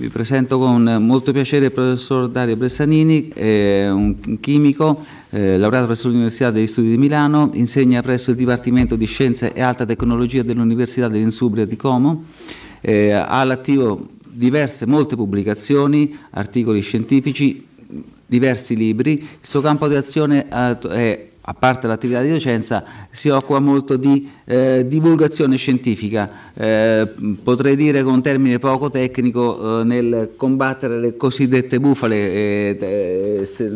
Vi presento con molto piacere il professor Dario Bressanini, un chimico eh, laureato presso l'Università degli Studi di Milano, insegna presso il Dipartimento di Scienze e Alta Tecnologia dell'Università dell'Insubria di Como, eh, ha all'attivo diverse, molte pubblicazioni, articoli scientifici, diversi libri, il suo campo di azione è a parte l'attività di docenza, si occupa molto di eh, divulgazione scientifica, eh, potrei dire con un termine poco tecnico eh, nel combattere le cosiddette bufale eh, se,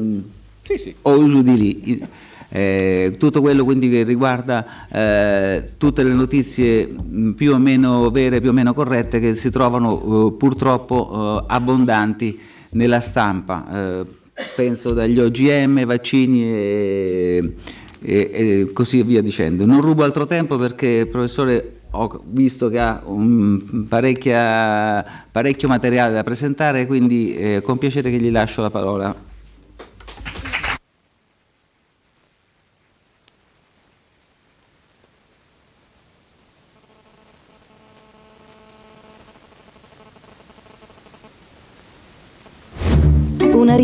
sì, sì. o uso di lì. Eh, tutto quello quindi che riguarda eh, tutte le notizie mm, più o meno vere, più o meno corrette che si trovano eh, purtroppo eh, abbondanti nella stampa. Eh, penso dagli OGM, vaccini e, e, e così via dicendo. Non rubo altro tempo perché il professore ho visto che ha parecchio materiale da presentare, quindi eh, con piacere che gli lascio la parola.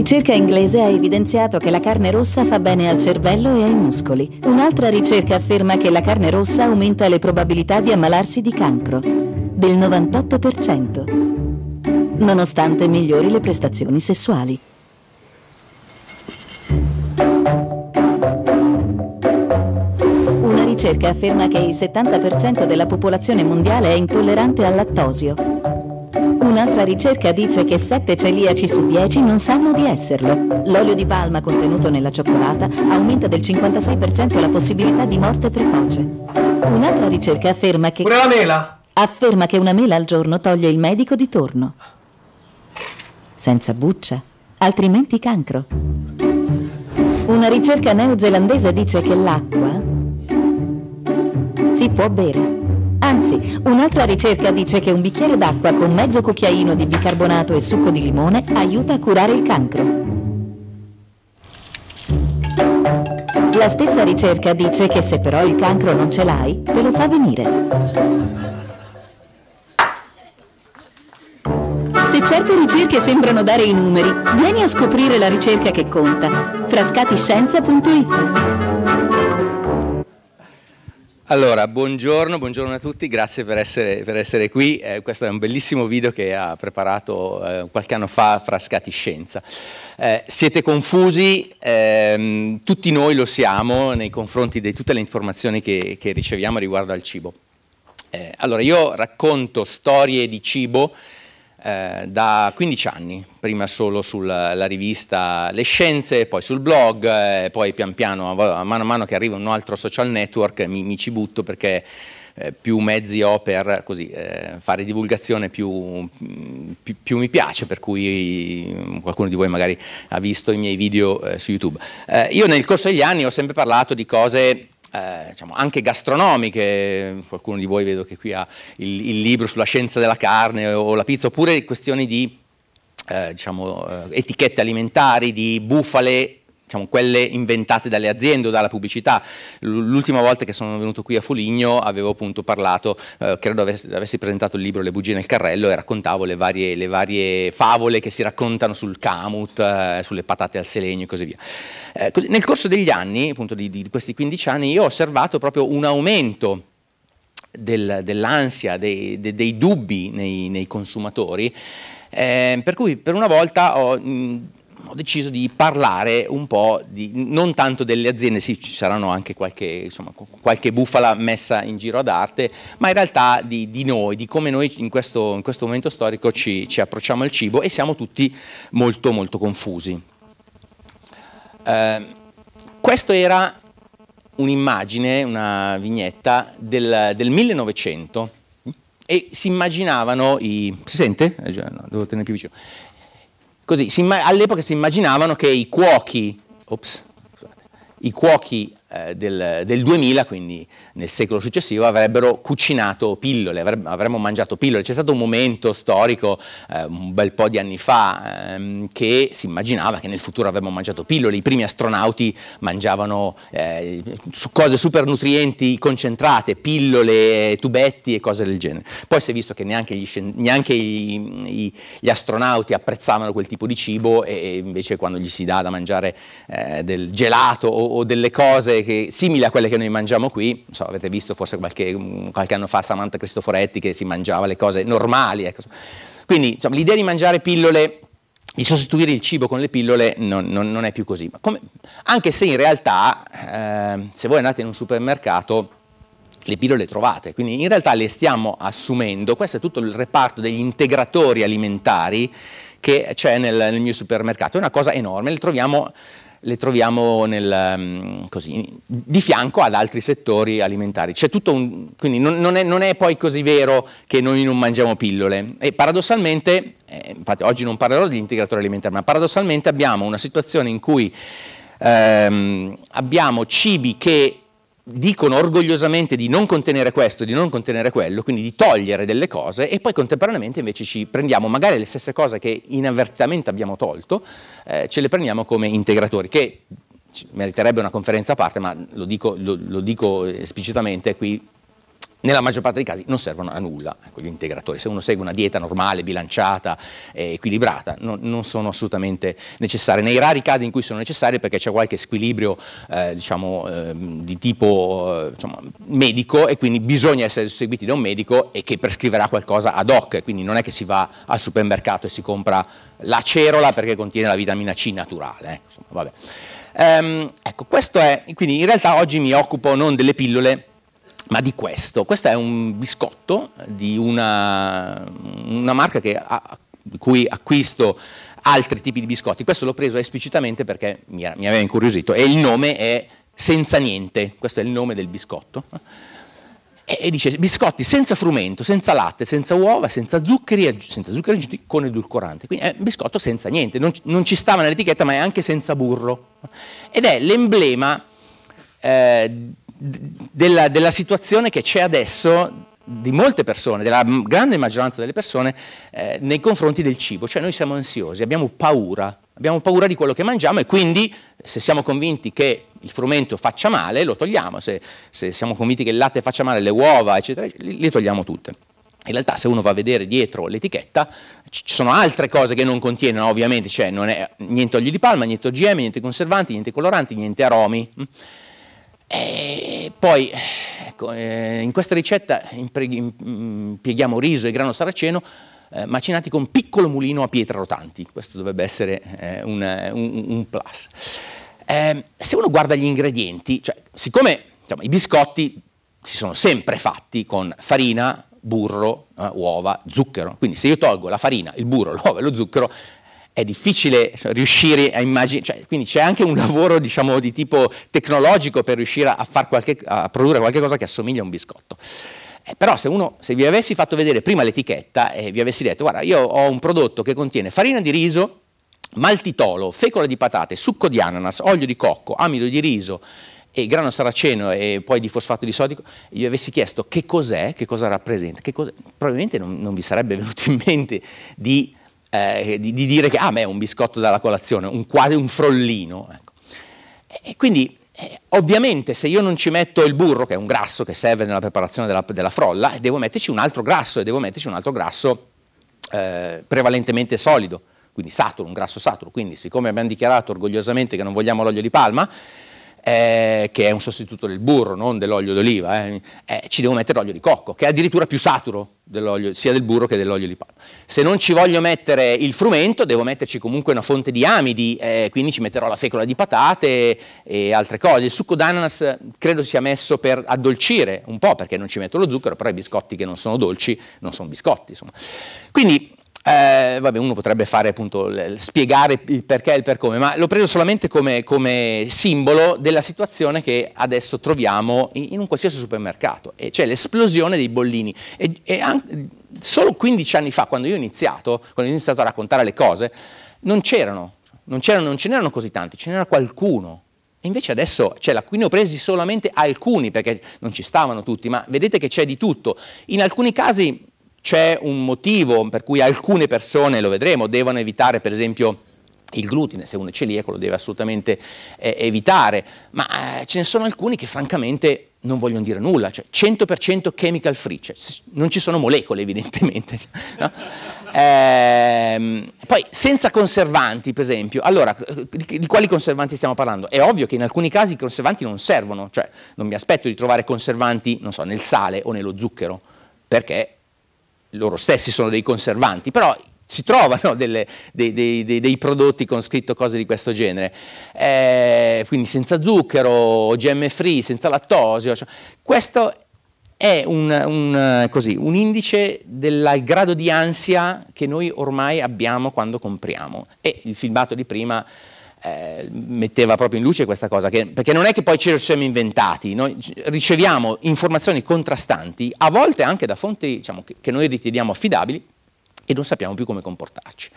ricerca inglese ha evidenziato che la carne rossa fa bene al cervello e ai muscoli. Un'altra ricerca afferma che la carne rossa aumenta le probabilità di ammalarsi di cancro, del 98%, nonostante migliori le prestazioni sessuali. Una ricerca afferma che il 70% della popolazione mondiale è intollerante al lattosio Un'altra ricerca dice che 7 celiaci su 10 non sanno di esserlo. L'olio di palma contenuto nella cioccolata aumenta del 56% la possibilità di morte precoce. Un'altra ricerca afferma che... Pure la mela! Afferma che una mela al giorno toglie il medico di torno. Senza buccia, altrimenti cancro. Una ricerca neozelandese dice che l'acqua si può bere. Anzi, un'altra ricerca dice che un bicchiere d'acqua con mezzo cucchiaino di bicarbonato e succo di limone aiuta a curare il cancro. La stessa ricerca dice che se però il cancro non ce l'hai, te lo fa venire. Se certe ricerche sembrano dare i numeri, vieni a scoprire la ricerca che conta. frascatiscienza.it allora, buongiorno, buongiorno, a tutti, grazie per essere, per essere qui. Eh, questo è un bellissimo video che ha preparato eh, qualche anno fa Frascati Scienza. Eh, siete confusi, ehm, tutti noi lo siamo nei confronti di tutte le informazioni che, che riceviamo riguardo al cibo. Eh, allora, io racconto storie di cibo eh, da 15 anni, prima solo sulla rivista Le Scienze, poi sul blog, eh, poi pian piano, a mano a mano che arriva un altro social network, mi, mi ci butto perché eh, più mezzi ho per così, eh, fare divulgazione più, mm, più, più, mi piace, per cui mm, qualcuno di voi magari ha visto i miei video eh, su YouTube. io nel corso degli anni ho sempre parlato di cose eh, diciamo, anche gastronomiche, qualcuno di voi vedo che qui ha il, il, libro sulla scienza della carne o la pizza, oppure questioni di eh, diciamo, eh, etichette alimentari, di bufale diciamo, quelle inventate dalle aziende o dalla pubblicità. L'ultima volta che sono venuto qui a Foligno avevo appunto parlato, eh, credo avessi, avessi, presentato il libro Le bugie nel carrello e raccontavo le varie, le varie favole che si raccontano sul camut, eh, sulle patate al selenio e così via. Eh, nel corso degli anni, appunto di, di questi 15 anni, io ho osservato proprio un aumento del, dell'ansia, dei, dei, dei, dubbi nei, nei consumatori, eh, per cui per una volta ho, mh, abbiamo deciso di parlare un po', di, non tanto delle aziende, sì ci saranno anche qualche, insomma, qualche bufala messa in giro ad arte, ma in realtà di, di noi, di come noi in questo, in questo momento storico ci, ci, approcciamo al cibo e siamo tutti molto molto confusi. Eh, questo era un'immagine, una vignetta del, del 1900 e si immaginavano i... si sente? Eh, no, devo tenere più vicino Così, si, all'epoca si immaginavano che i cuochi, ops, scusate, i cuochi eh, del, del, 2000, quindi nel secolo successivo, avrebbero cucinato pillole, avremmo mangiato pillole. C'è stato un momento storico, eh, un bel po' di anni fa, ehm, che si immaginava che nel futuro avremmo mangiato pillole. I primi astronauti mangiavano eh, cose super nutrienti concentrate, pillole, tubetti e cose del genere. Poi si è visto che neanche gli, neanche i, gli astronauti apprezzavano quel tipo di cibo e, e invece quando gli si dà da mangiare eh, del gelato o, o delle cose che, simili a quelle che noi mangiamo qui, so, avete visto forse qualche, mm, qualche, anno fa Samantha Cristoforetti che si mangiava le cose normali, ecco. quindi insomma, l'idea di mangiare pillole, di sostituire il cibo con le pillole non, non, non è più così, come, anche se in realtà eh, se voi andate in un supermercato le pillole trovate, quindi in realtà le stiamo assumendo, questo è tutto il reparto degli integratori alimentari che c'è nel, nel mio supermercato, è una cosa enorme, le troviamo le troviamo nel, mm, così, di fianco ad altri settori alimentari. Un, quindi non, non, è, non, è, poi così vero che noi non mangiamo pillole e paradossalmente, eh, infatti oggi non parlerò di integratori alimentari, ma paradossalmente abbiamo una situazione in cui ehm, abbiamo cibi che dicono orgogliosamente di non contenere questo, di non contenere quello, quindi di togliere delle cose e poi contemporaneamente invece ci prendiamo magari le stesse cose che inavvertitamente abbiamo tolto, eh, ce le prendiamo come integratori, che meriterebbe una conferenza a parte, ma lo dico, lo, lo dico esplicitamente qui nella maggior parte dei casi non servono a nulla ecco, gli integratori. Se uno segue una dieta normale, bilanciata, eh, equilibrata, no, non sono assolutamente necessari. Nei rari casi in cui sono necessari perché c'è qualche squilibrio eh, diciamo, eh, di tipo diciamo, medico e quindi bisogna essere seguiti da un medico e che prescriverà qualcosa ad hoc. Quindi non è che si va al supermercato e si compra la cerola perché contiene la vitamina C naturale. Eh, insomma, um, ecco, questo è, quindi in realtà oggi mi occupo non delle pillole, ma di questo. Questo è un biscotto di una, una marca ha, di cui acquisto altri tipi di biscotti. Questo l'ho preso esplicitamente perché mi, mi aveva incuriosito e il nome è senza niente, questo è il nome del biscotto. E, e dice biscotti senza frumento, senza latte, senza uova, senza zuccheri, senza zuccheri aggiunti con edulcorante. Quindi è un biscotto senza niente, non, non ci stava nell'etichetta ma è anche senza burro. Ed è l'emblema eh, della, della situazione che c'è adesso di molte persone, della grande maggioranza delle persone, eh, nei confronti del cibo. Cioè noi siamo ansiosi, abbiamo paura, abbiamo paura di quello che mangiamo e quindi se siamo convinti che il frumento faccia male lo togliamo, se, se siamo convinti che il latte faccia male, le uova, eccetera, le togliamo tutte. In realtà se uno va a vedere dietro l'etichetta ci sono altre cose che non contiene, ovviamente, cioè non è niente olio di palma, niente OGM, niente conservanti, niente coloranti, niente aromi. Mm. E poi, ecco, eh, in questa ricetta mm, impieghiamo riso e grano saraceno eh, macinati con piccolo mulino a pietra rotanti, questo dovrebbe essere eh, un, un, un, plus. Ehm, se uno guarda gli ingredienti, cioè, siccome diciamo, i biscotti si sono sempre fatti con farina, burro, eh, uova, zucchero, quindi se io tolgo la farina, il burro, l'uova e lo zucchero, è difficile riuscire a immaginare, cioè, quindi c'è anche un lavoro diciamo, di tipo tecnologico per riuscire a, qualche, a produrre qualcosa che assomiglia a un biscotto. Eh, però se, uno, se vi avessi fatto vedere prima l'etichetta e vi avessi detto guarda io ho un prodotto che contiene farina di riso, maltitolo, fecola di patate, succo di ananas, olio di cocco, amido di riso e grano saraceno e poi di fosfato di sodico, io avessi chiesto che cos'è, che cosa rappresenta, che cos'è, probabilmente non, non, vi sarebbe venuto in mente di eh, di, di, dire che ah, a me è un biscotto dalla colazione, un, quasi un frollino. Ecco. E, quindi eh, ovviamente se io non ci metto il burro, che è un grasso che serve nella preparazione della, della frolla, devo metterci un altro grasso e devo metterci un altro grasso eh, prevalentemente solido, quindi saturo, un grasso saturo. Quindi siccome abbiamo dichiarato orgogliosamente che non vogliamo l'olio di palma, eh, che è un sostituto del burro, non dell'olio d'oliva, eh, eh, ci devo mettere l'olio di cocco, che è addirittura più saturo sia del burro che dell'olio di palma. Se non ci voglio mettere il frumento, devo metterci comunque una fonte di amidi, eh, quindi ci metterò la fecola di patate e, e altre cose. Il succo d'ananas credo sia messo per addolcire un po', perché non ci metto lo zucchero, però i biscotti che non sono dolci non sono biscotti. Insomma. Quindi eh, vabbè, uno potrebbe fare appunto spiegare il perché e il per come, ma l'ho preso solamente come, come, simbolo della situazione che adesso troviamo in, in un qualsiasi supermercato, e cioè l'esplosione dei bollini. E, e anche, solo 15 anni fa, quando io ho iniziato, quando ho iniziato a raccontare le cose, non c'erano, non, non ce n'erano così tanti, ce n'era qualcuno. E invece adesso c'è la, qui ne ho presi solamente alcuni perché non ci stavano tutti, ma vedete che c'è di tutto. In alcuni casi c'è un motivo per cui alcune persone, lo vedremo, devono evitare per esempio il glutine, se uno è celiaco lo deve assolutamente eh, evitare, ma eh, ce ne sono alcuni che francamente non vogliono dire nulla, cioè 100% chemical free, cioè, non ci sono molecole evidentemente. No? Eh, poi senza conservanti, per esempio, allora eh, di, di, quali conservanti stiamo parlando? È ovvio che in alcuni casi i conservanti non servono, cioè non mi aspetto di trovare conservanti, non so, nel sale o nello zucchero, perché loro stessi sono dei conservanti, però si trovano delle, dei, dei, dei, dei, prodotti con scritto cose di questo genere, eh, quindi senza zucchero, OGM free, senza lattosio. Cioè, questo è un, un, così, un indice del grado di ansia che noi ormai abbiamo quando compriamo e il filmato di prima eh, metteva proprio in luce questa cosa, che, perché non è che poi ce lo siamo inventati, noi riceviamo informazioni contrastanti, a volte anche da fonti diciamo, che, che noi riteniamo affidabili e non sappiamo più come comportarci.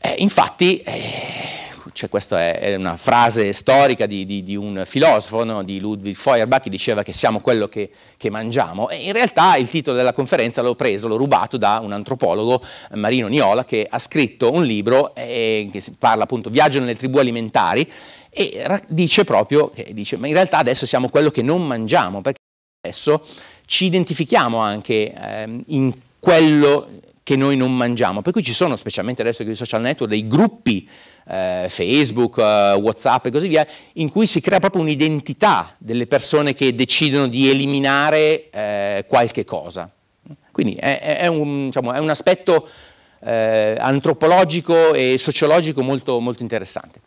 Eh, infatti, eh, cioè questa è, una frase storica di, di, di un filosofo, no? di Ludwig Feuerbach, che diceva che siamo quello che, che, mangiamo. E in realtà il titolo della conferenza l'ho preso, l'ho rubato da un antropologo, eh, Marino Niola, che ha scritto un libro eh, che parla appunto Viaggio nelle tribù alimentari e dice proprio, dice, ma in realtà adesso siamo quello che non mangiamo, perché adesso ci identifichiamo anche eh, in quello che noi non mangiamo. Per cui ci sono, specialmente adesso che i social network, dei gruppi eh, Facebook, eh, Whatsapp e così via, in cui si crea proprio un'identità delle persone che decidono di eliminare eh, qualche cosa. Quindi è, è, un, diciamo, è un, aspetto eh, antropologico e sociologico molto, molto interessante.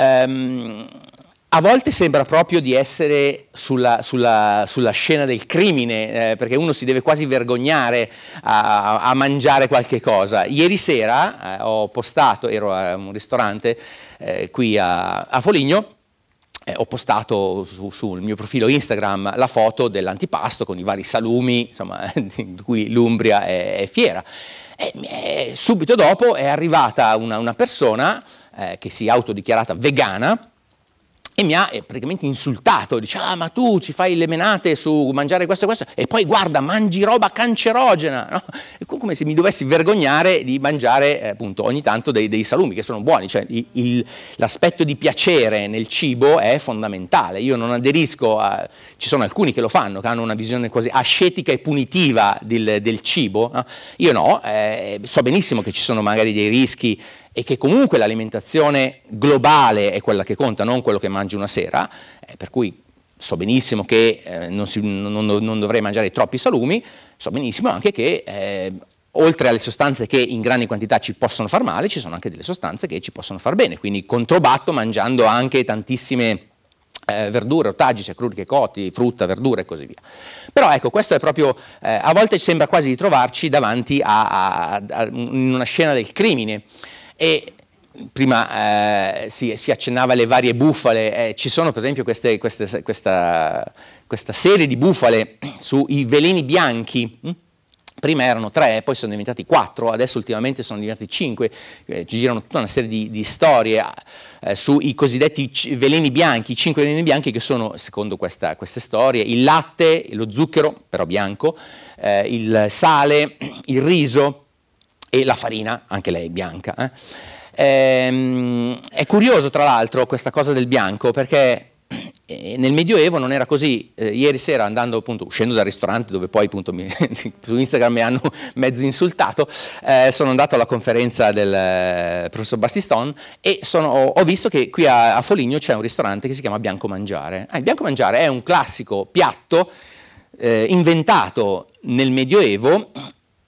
Um, a volte sembra proprio di essere sulla, sulla, sulla scena del crimine, eh, perché uno si deve quasi vergognare a, a mangiare qualche cosa. Ieri sera eh, ho postato, ero a un ristorante eh, qui a, a Foligno, eh, ho postato su, sul mio profilo Instagram la foto dell'antipasto con i vari salumi, insomma, di cui l'Umbria è, è fiera. E, eh, subito dopo è arrivata una, una persona eh, che si è autodichiarata vegana, e mi ha eh, praticamente insultato, dice ah ma tu ci fai le menate su mangiare questo e questo e poi guarda mangi roba cancerogena, no? è come se mi dovessi vergognare di mangiare eh, appunto ogni tanto dei, dei, salumi che sono buoni, cioè il, l'aspetto di piacere nel cibo è fondamentale, io non aderisco a, ci sono alcuni che lo fanno, che hanno una visione quasi ascetica e punitiva del, del cibo, no? io no, eh, so benissimo che ci sono magari dei rischi e che comunque l'alimentazione globale è quella che conta, non quello che mangi una sera, eh, per cui so benissimo che eh, non, si, non, non, dovrei mangiare troppi salumi, so benissimo anche che eh, oltre alle sostanze che in grandi quantità ci possono far male, ci sono anche delle sostanze che ci possono far bene, quindi controbatto mangiando anche tantissime eh, verdure, ortaggi, sacruriche cotti, frutta, verdure e così via. Però ecco, questo è proprio, eh, a volte sembra quasi di trovarci davanti a, a, a una scena del crimine, e prima eh, si, si, accennava alle varie bufale, eh, ci sono per esempio queste, queste, questa, questa, serie di bufale sui veleni bianchi. Mm? Prima erano tre, poi sono diventati quattro, adesso ultimamente sono diventati cinque. Eh, ci girano tutta una serie di, di storie eh, sui cosiddetti veleni bianchi, cinque veleni bianchi che sono, secondo questa, queste storie, il latte, lo zucchero, però bianco, eh, il sale, il riso, e la farina, anche lei bianca. Eh. Ehm, è curioso tra l'altro questa cosa del bianco perché eh, nel Medioevo non era così. Eh, ieri sera andando appunto, uscendo dal ristorante dove poi appunto mi, su Instagram mi hanno mezzo insultato, eh, sono andato alla conferenza del eh, professor Bastiston e sono, ho visto che qui a, a, Foligno c'è un ristorante che si chiama Bianco Mangiare. Ah, eh, il Bianco Mangiare è un classico piatto eh, inventato nel Medioevo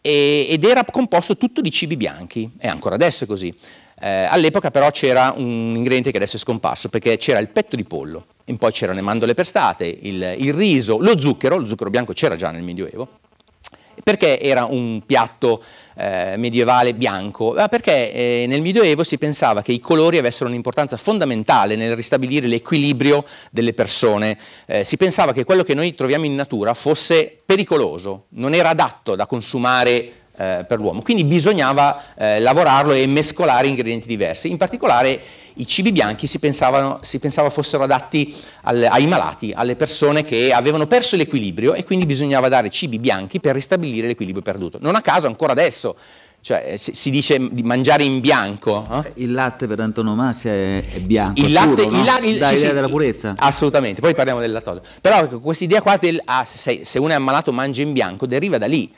e, ed era composto tutto di cibi bianchi, e ancora adesso è così. Eh, all'epoca però c'era un ingrediente che adesso è scomparso, perché c'era il petto di pollo, e poi c'erano le mandorle perstate, il, il riso, lo zucchero, lo zucchero bianco c'era già nel Medioevo, perché era un piatto eh, medievale bianco, ah, perché eh, nel Medioevo si pensava che i colori avessero un'importanza fondamentale nel ristabilire l'equilibrio delle persone. Eh, si pensava che quello che noi troviamo in natura fosse pericoloso, non era adatto da consumare eh, per l'uomo, quindi bisognava eh, lavorarlo e mescolare ingredienti diversi. In particolare i cibi bianchi si, pensavano, si pensava fossero adatti al, ai malati, alle persone che avevano perso l'equilibrio e quindi bisognava dare cibi bianchi per ristabilire l'equilibrio perduto. Non a caso ancora adesso cioè si dice di mangiare in bianco. Eh? eh? Il latte per antonomasia è, è bianco, il è latte, puro, il la, il, no? sì, sì, della purezza. Assolutamente, poi parliamo del lattosio. Però questa idea qua del, ah, se, se uno è ammalato mangia in bianco deriva da lì,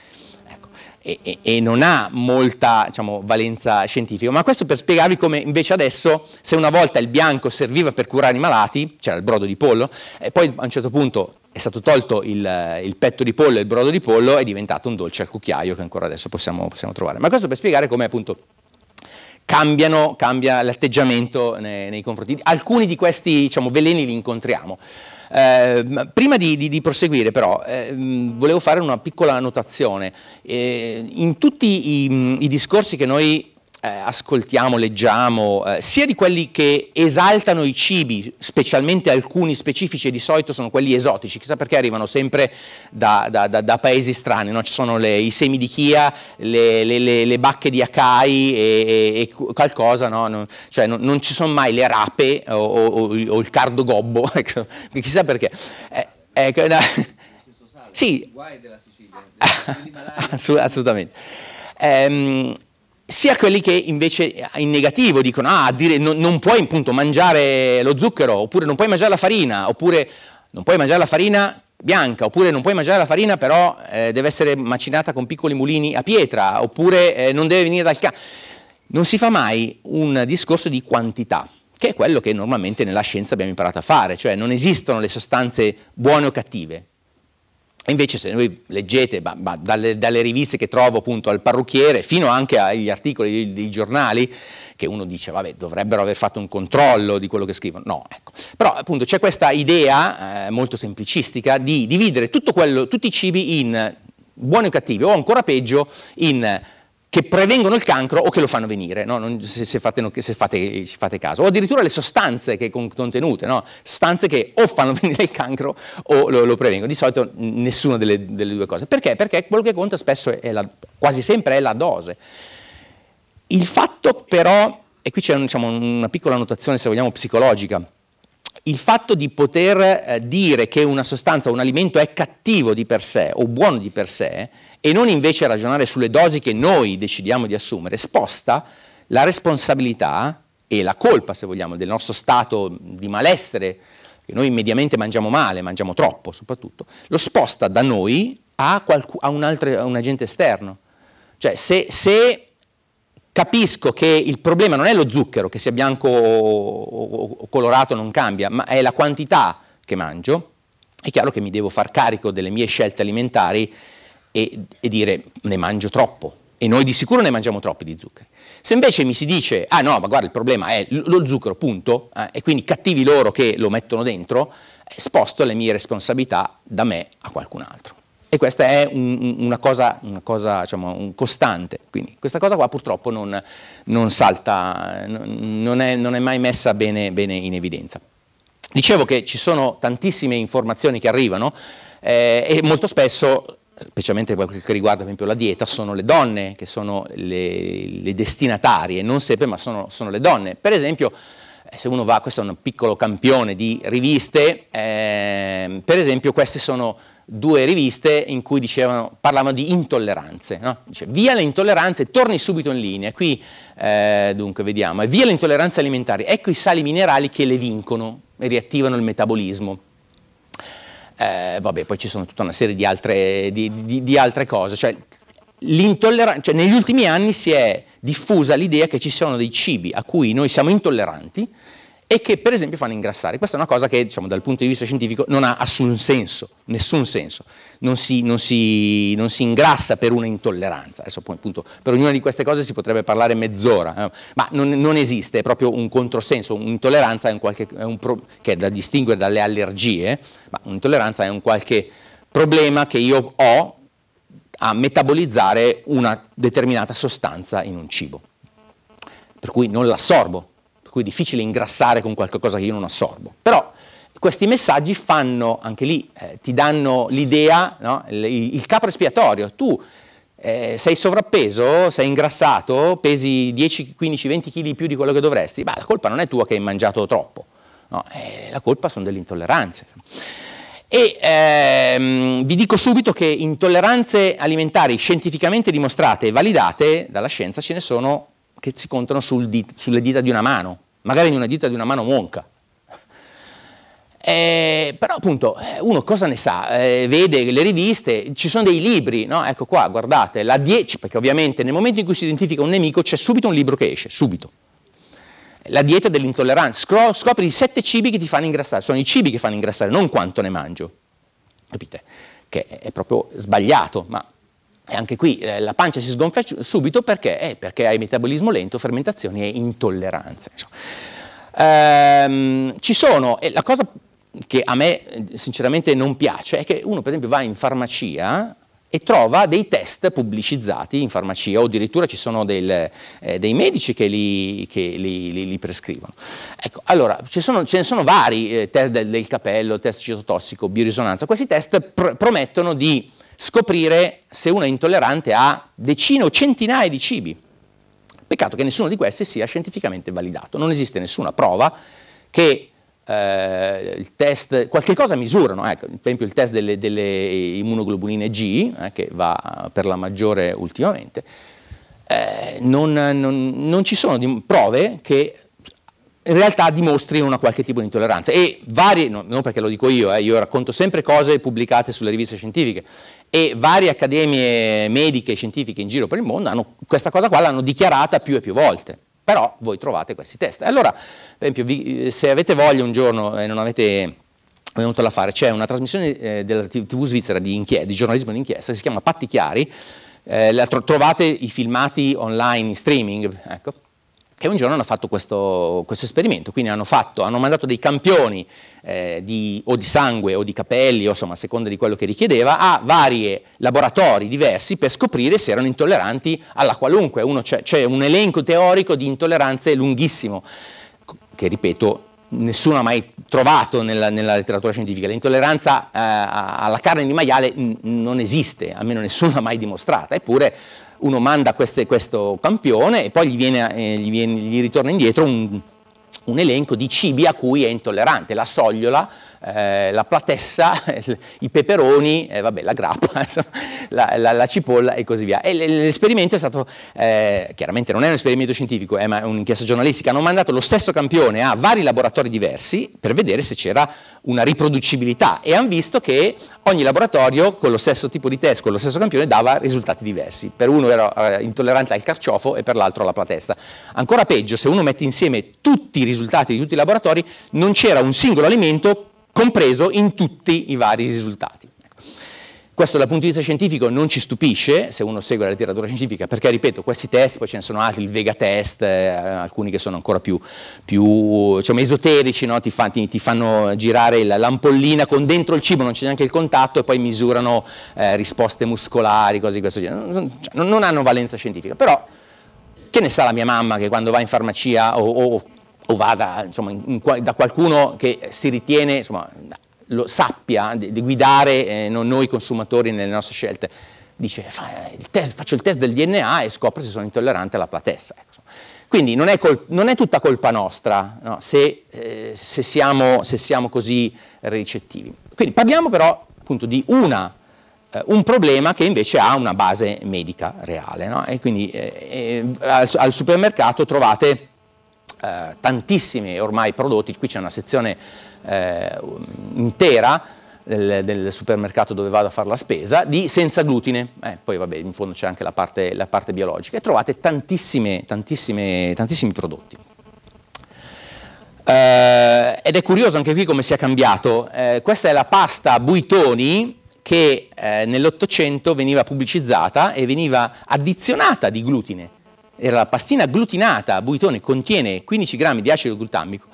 e, e, e non ha molta diciamo, valenza scientifica, ma questo per spiegarvi come invece adesso, se una volta il bianco serviva per curare i malati, c'era il brodo di pollo, e eh, poi a un certo punto è stato tolto il, eh, il, petto di pollo e il brodo di pollo, è diventato un dolce al cucchiaio che ancora adesso possiamo, possiamo trovare. Ma questo per spiegare come appunto cambiano, cambia l'atteggiamento nei, nei, confronti. Alcuni di questi diciamo, veleni li incontriamo. Eh, prima di, di, di, proseguire però eh, volevo fare una piccola annotazione. Eh, in tutti i, i discorsi che noi eh, ascoltiamo, leggiamo, eh, sia di quelli che esaltano i cibi, specialmente alcuni specifici e di solito sono quelli esotici, chissà perché arrivano sempre da, da, da, da paesi strani, no? ci sono le, i semi di chia, le, le, le bacche di acai e, e, e qualcosa, no? non, cioè, non, non, ci sono mai le rape o, o, o il cardo gobbo, ecco, chissà perché. Eh, ecco, no. Sì, guai della Sicilia, Assolutamente. Um, sia quelli che invece eh, in negativo dicono ah, dire, non, non, puoi appunto mangiare lo zucchero, oppure non puoi mangiare la farina, oppure non puoi mangiare la farina bianca, oppure non puoi mangiare la farina però eh, deve essere macinata con piccoli mulini a pietra, oppure eh, non deve venire dal ca... Non si fa mai un discorso di quantità, che è quello che normalmente nella scienza abbiamo imparato a fare, cioè non esistono le sostanze buone o cattive, Invece se voi leggete ma, ma dalle, dalle, riviste che trovo appunto al parrucchiere fino anche agli articoli dei, giornali, che uno dice vabbè dovrebbero aver fatto un controllo di quello che scrivono, no, ecco. Però appunto c'è questa idea eh, molto semplicistica di dividere quello, tutti i cibi in buoni o cattivi o ancora peggio in che prevengono il cancro o che lo fanno venire, no? non, se, se, fate, se fate, fate, caso. O addirittura le sostanze che contenute, no? sostanze che o fanno venire il cancro o lo, lo prevengono. Di solito nessuna delle, delle, due cose. Perché? Perché quello che conta spesso, la, quasi sempre, è la dose. Il fatto però, e qui c'è diciamo, una piccola notazione, se vogliamo, psicologica, il fatto di poter eh, dire che una sostanza o un alimento è cattivo di per sé o buono di per sé, e non invece ragionare sulle dosi che noi decidiamo di assumere, sposta la responsabilità e la colpa, se vogliamo, del nostro stato di malessere, che noi mediamente mangiamo male, mangiamo troppo soprattutto, lo sposta da noi a, a, un, altro, a un, agente esterno. Cioè se, se, capisco che il problema non è lo zucchero, che sia bianco o, o, o colorato non cambia, ma è la quantità che mangio, è chiaro che mi devo far carico delle mie scelte alimentari e, e dire ne mangio troppo, e noi di sicuro ne mangiamo troppi di zuccheri. Se invece mi si dice, ah no, ma guarda, il problema è lo zucchero, punto, eh, e quindi cattivi loro che lo mettono dentro, eh, sposto le mie responsabilità da me a qualcun altro. E questa è un, una cosa, una cosa diciamo, un costante. Quindi questa cosa qua purtroppo non, non salta, non è, non è, mai messa bene, bene, in evidenza. Dicevo che ci sono tantissime informazioni che arrivano eh, e molto spesso specialmente per quel che riguarda per esempio la dieta, sono le donne che sono le, le destinatarie, non sempre ma sono, sono, le donne. Per esempio, eh, se uno va, questo è un piccolo campione di riviste, eh, per esempio queste sono due riviste in cui dicevano, parlavano di intolleranze, no? Dice, via le intolleranze, torni subito in linea, qui eh, dunque vediamo, via le intolleranze alimentari, ecco i sali minerali che le vincono e riattivano il metabolismo. Eh, vabbè, poi ci sono tutta una serie di altre, di, di, di altre cose. Cioè, cioè, negli ultimi anni si è diffusa l'idea che ci siano dei cibi a cui noi siamo intolleranti e che per esempio fanno ingrassare. Questa è una cosa che diciamo, dal punto di vista scientifico non ha assun senso, nessun senso, non si, non si, non si ingrassa per una intolleranza. Adesso appunto per ognuna di queste cose si potrebbe parlare mezz'ora, eh? ma non, non, esiste, è proprio un controsenso, un'intolleranza è un qualche, è un pro, che è da distinguere dalle allergie, ma un'intolleranza è un qualche problema che io ho a metabolizzare una determinata sostanza in un cibo, per cui non l'assorbo, cui è difficile ingrassare con qualcosa che io non assorbo. Però questi messaggi fanno, anche lì, eh, ti danno l'idea, no? il, il capo espiatorio. Tu eh, sei sovrappeso, sei ingrassato, pesi 10, 15, 20 kg di più di quello che dovresti, ma la colpa non è tua che hai mangiato troppo, no? eh, la colpa sono delle intolleranze. E ehm, vi dico subito che intolleranze alimentari scientificamente dimostrate e validate dalla scienza ce ne sono che si contano sul dit, sulle dita di una mano, magari in una dita di una mano monca. Eh, però appunto uno cosa ne sa? Eh, vede le riviste, ci sono dei libri, no? ecco qua, guardate, la 10, cioè, perché ovviamente nel momento in cui si identifica un nemico c'è subito un libro che esce, subito. La dieta dell'intolleranza, scopri i sette cibi che ti fanno ingrassare, sono i cibi che fanno ingrassare, non quanto ne mangio, capite? Che è proprio sbagliato, ma e anche qui eh, la pancia si sgonfia subito perché? Eh, perché hai metabolismo lento, fermentazioni e intolleranze. Ehm, ci sono, e la cosa che a me eh, sinceramente non piace è che uno per esempio va in farmacia e trova dei test pubblicizzati in farmacia o addirittura ci sono del, eh, dei medici che li, che li, li, li prescrivono. Ecco, allora, sono, ce ne sono vari eh, test del, del capello, test citotossico, biorisonanza, questi test pr promettono di scoprire se uno è intollerante a decine o centinaia di cibi. Peccato che nessuno di questi sia scientificamente validato, non esiste nessuna prova che eh, il test, qualche cosa misurano, ecco, per esempio il test delle, delle immunoglobuline G, eh, che va per la maggiore ultimamente, eh, non, non, non, ci sono prove che in realtà dimostrino una qualche tipo di intolleranza e varie, no, non perché lo dico io, eh, io racconto sempre cose pubblicate sulle riviste scientifiche e varie accademie mediche e scientifiche in giro per il mondo hanno, questa cosa qua l'hanno dichiarata più e più volte. Però voi trovate questi test. Allora, per esempio, vi, eh, se avete voglia un giorno e non avete venuto da fare, c'è una trasmissione eh, della TV svizzera di, inchiesta, di giornalismo d'inchiesta che si chiama Patti Chiari, eh, trovate i filmati online in streaming, ecco che un giorno hanno fatto questo, questo esperimento, quindi hanno, fatto, hanno, mandato dei campioni eh, di, o di sangue o di capelli, o insomma a seconda di quello che richiedeva, a vari laboratori diversi per scoprire se erano intolleranti alla qualunque. C'è un elenco teorico di intolleranze lunghissimo, che ripeto nessuno ha mai trovato nella, nella letteratura scientifica. L'intolleranza eh, alla carne di maiale non esiste, almeno nessuno l'ha mai dimostrata, eppure uno manda queste, questo campione e poi gli, viene, eh, gli, viene, gli ritorna indietro un, un elenco di cibi a cui è intollerante. La sogliola eh, la platessa, i peperoni, eh, vabbè, la grappa, insomma, la, la, la, cipolla e così via. E l'esperimento è stato, eh, chiaramente non è un esperimento scientifico, è eh, un'inchiesta giornalistica, hanno mandato lo stesso campione a vari laboratori diversi per vedere se c'era una riproducibilità e hanno visto che ogni laboratorio con lo stesso tipo di test, con lo stesso campione, dava risultati diversi. Per uno era eh, intollerante al carciofo e per l'altro alla platessa. Ancora peggio, se uno mette insieme tutti i risultati di tutti i laboratori, non c'era un singolo alimento compreso in tutti i vari risultati. Ecco. Questo dal punto di vista scientifico non ci stupisce, se uno segue la letteratura scientifica, perché ripeto, questi test, poi ce ne sono altri, il Vega test, eh, alcuni che sono ancora più, più diciamo, esoterici, no? ti, fa, ti, ti, fanno girare l'ampollina con dentro il cibo, non c'è neanche il contatto, e poi misurano eh, risposte muscolari, cose di questo genere. Non, non, cioè, hanno valenza scientifica, però che ne sa la mia mamma che quando va in farmacia o, o o vada insomma, in, in, da qualcuno che si ritiene, insomma, lo, sappia di, di guidare eh, noi consumatori nelle nostre scelte. Dice, fa eh, il test, faccio il test del DNA e scopro se sono intollerante alla platessa. Ecco. Quindi non è, col, non è, tutta colpa nostra no? se, eh, se, siamo, se, siamo, così ricettivi. Quindi parliamo però appunto di una, eh, un problema che invece ha una base medica reale. No? E quindi eh, al, al supermercato trovate eh, tantissimi ormai prodotti, qui c'è una sezione eh, intera del, del, supermercato dove vado a fare la spesa, di senza glutine, eh, poi vabbè in fondo c'è anche la parte, la parte, biologica e trovate tantissime, tantissime, tantissimi prodotti. Eh, ed è curioso anche qui come sia cambiato, eh, questa è la pasta Buitoni che eh, nell'Ottocento veniva pubblicizzata e veniva addizionata di glutine, era la pastina glutinata a Buitone, contiene 15 grammi di acido glutammico,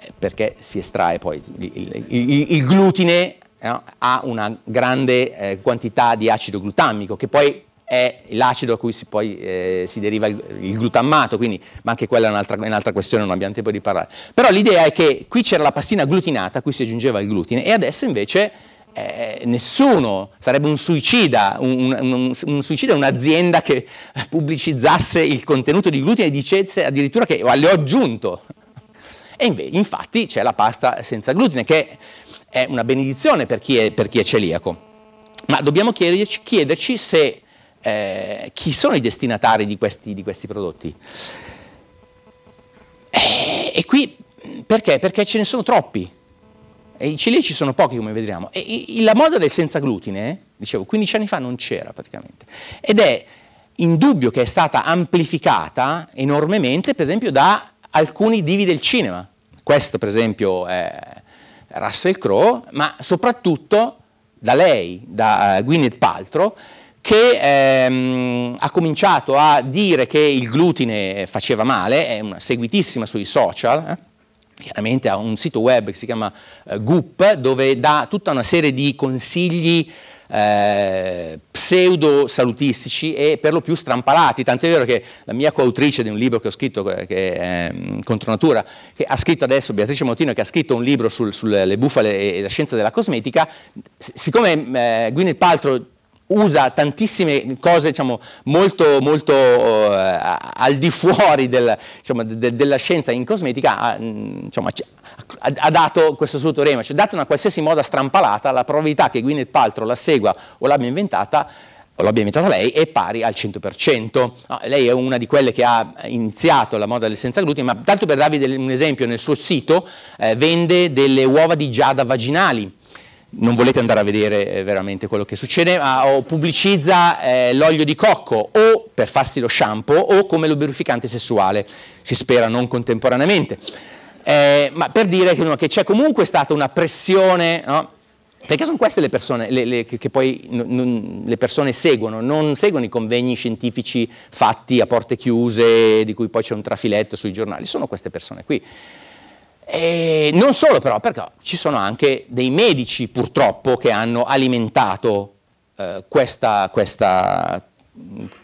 eh, perché si estrae poi il, il, il, glutine no? Eh, ha una grande eh, quantità di acido glutammico, che poi è l'acido a cui si, poi, eh, si deriva il, glutammato, quindi, ma anche quella è un'altra, un'altra questione, non abbiamo tempo di parlare. Però l'idea è che qui c'era la pastina glutinata a cui si aggiungeva il glutine e adesso invece eh, nessuno, sarebbe un suicida, un, un, un suicida un'azienda che pubblicizzasse il contenuto di glutine e dicesse addirittura che le ho aggiunto. E invece, infatti c'è la pasta senza glutine, che è una benedizione per chi è, per chi è celiaco. Ma dobbiamo chiederci, chiederci se, eh, chi sono i destinatari di questi, di questi prodotti. E, eh, e qui perché? Perché ce ne sono troppi. E in Cile sono pochi, come vedremo. e la moda del senza glutine, dicevo, 15 anni fa non c'era praticamente. Ed è indubbio che è stata amplificata enormemente, per esempio, da alcuni divi del cinema. Questo, per esempio, è Russell Crowe, ma soprattutto da lei, da eh, Gwyneth Paltrow, che ehm, ha cominciato a dire che il glutine faceva male, è una seguitissima sui social, eh? chiaramente ha un sito web che si chiama eh, GUP dove dà tutta una serie di consigli eh, pseudo salutistici e per lo più strampalati, tant'è vero che la mia coautrice di un libro che ho scritto, che è mm, Contronatura, che ha scritto adesso, Beatrice Motino, che ha scritto un libro sul, sulle bufale e la scienza della cosmetica, siccome eh, Gwyneth Paltrow usa tantissime cose diciamo, molto, molto eh, al di fuori del, diciamo, de, della scienza in cosmetica, ha, diciamo, ha, ha dato questo suo teorema, cioè dato una qualsiasi moda strampalata, la probabilità che Gwyneth Paltrow la segua o l'abbia inventata o l'abbia inventata lei, è pari al 100%. No, lei è una di quelle che ha iniziato la moda delle senza glutine, ma tanto per darvi un esempio, nel suo sito eh, vende delle uova di giada vaginali, non volete andare a vedere eh, veramente quello che succede, ma o pubblicizza eh, l'olio di cocco o per farsi lo shampoo o come lubrificante sessuale, si spera non contemporaneamente. Eh, ma per dire che, no, che c'è comunque stata una pressione, no? perché sono queste le persone le, le, che poi non, le persone seguono, non seguono i convegni scientifici fatti a porte chiuse, di cui poi c'è un trafiletto sui giornali, sono queste persone qui. E eh, non solo però, perché ci sono anche dei medici purtroppo che hanno alimentato eh, questa, questa,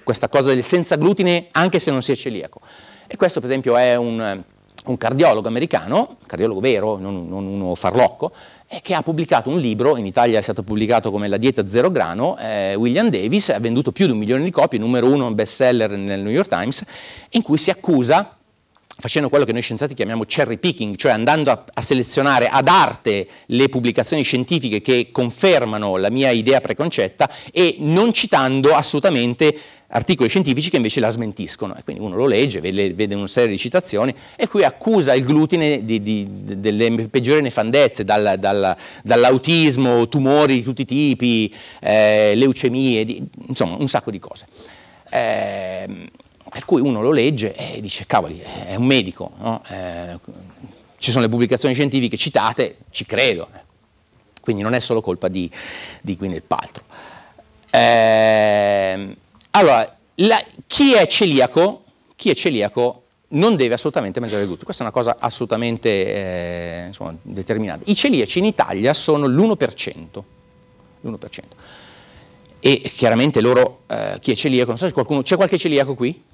questa, cosa del senza glutine anche se non si è celiaco. E questo per esempio è un, un cardiologo americano, un cardiologo vero, non, non uno farlocco, eh, che ha pubblicato un libro, in Italia è stato pubblicato come La dieta zero grano, eh, William Davis, ha venduto più di un milione di copie, numero uno best seller nel New York Times, in cui si accusa facendo quello che noi scienziati chiamiamo cherry picking, cioè andando a, a, selezionare ad arte le pubblicazioni scientifiche che confermano la mia idea preconcetta e non citando assolutamente articoli scientifici che invece la smentiscono. E quindi uno lo legge, vede, vede una serie di citazioni e qui accusa il glutine di, di, delle peggiori nefandezze, dal, dal, dall'autismo, tumori di tutti i tipi, eh, leucemie, di, insomma un sacco di cose. Eh, per cui uno lo legge e dice, cavoli, è un medico, no? eh, ci sono le pubblicazioni scientifiche citate, ci credo. Quindi non è solo colpa di, di Gwyneth Paltrow. Eh, allora, la, chi, è celiaco, chi è celiaco non deve assolutamente mangiare il glutine. Questa è una cosa assolutamente eh, insomma, determinante. I celiaci in Italia sono l'1%. l'1%. E chiaramente loro, eh, chi è celiaco, non so se qualcuno, c'è qualche celiaco qui?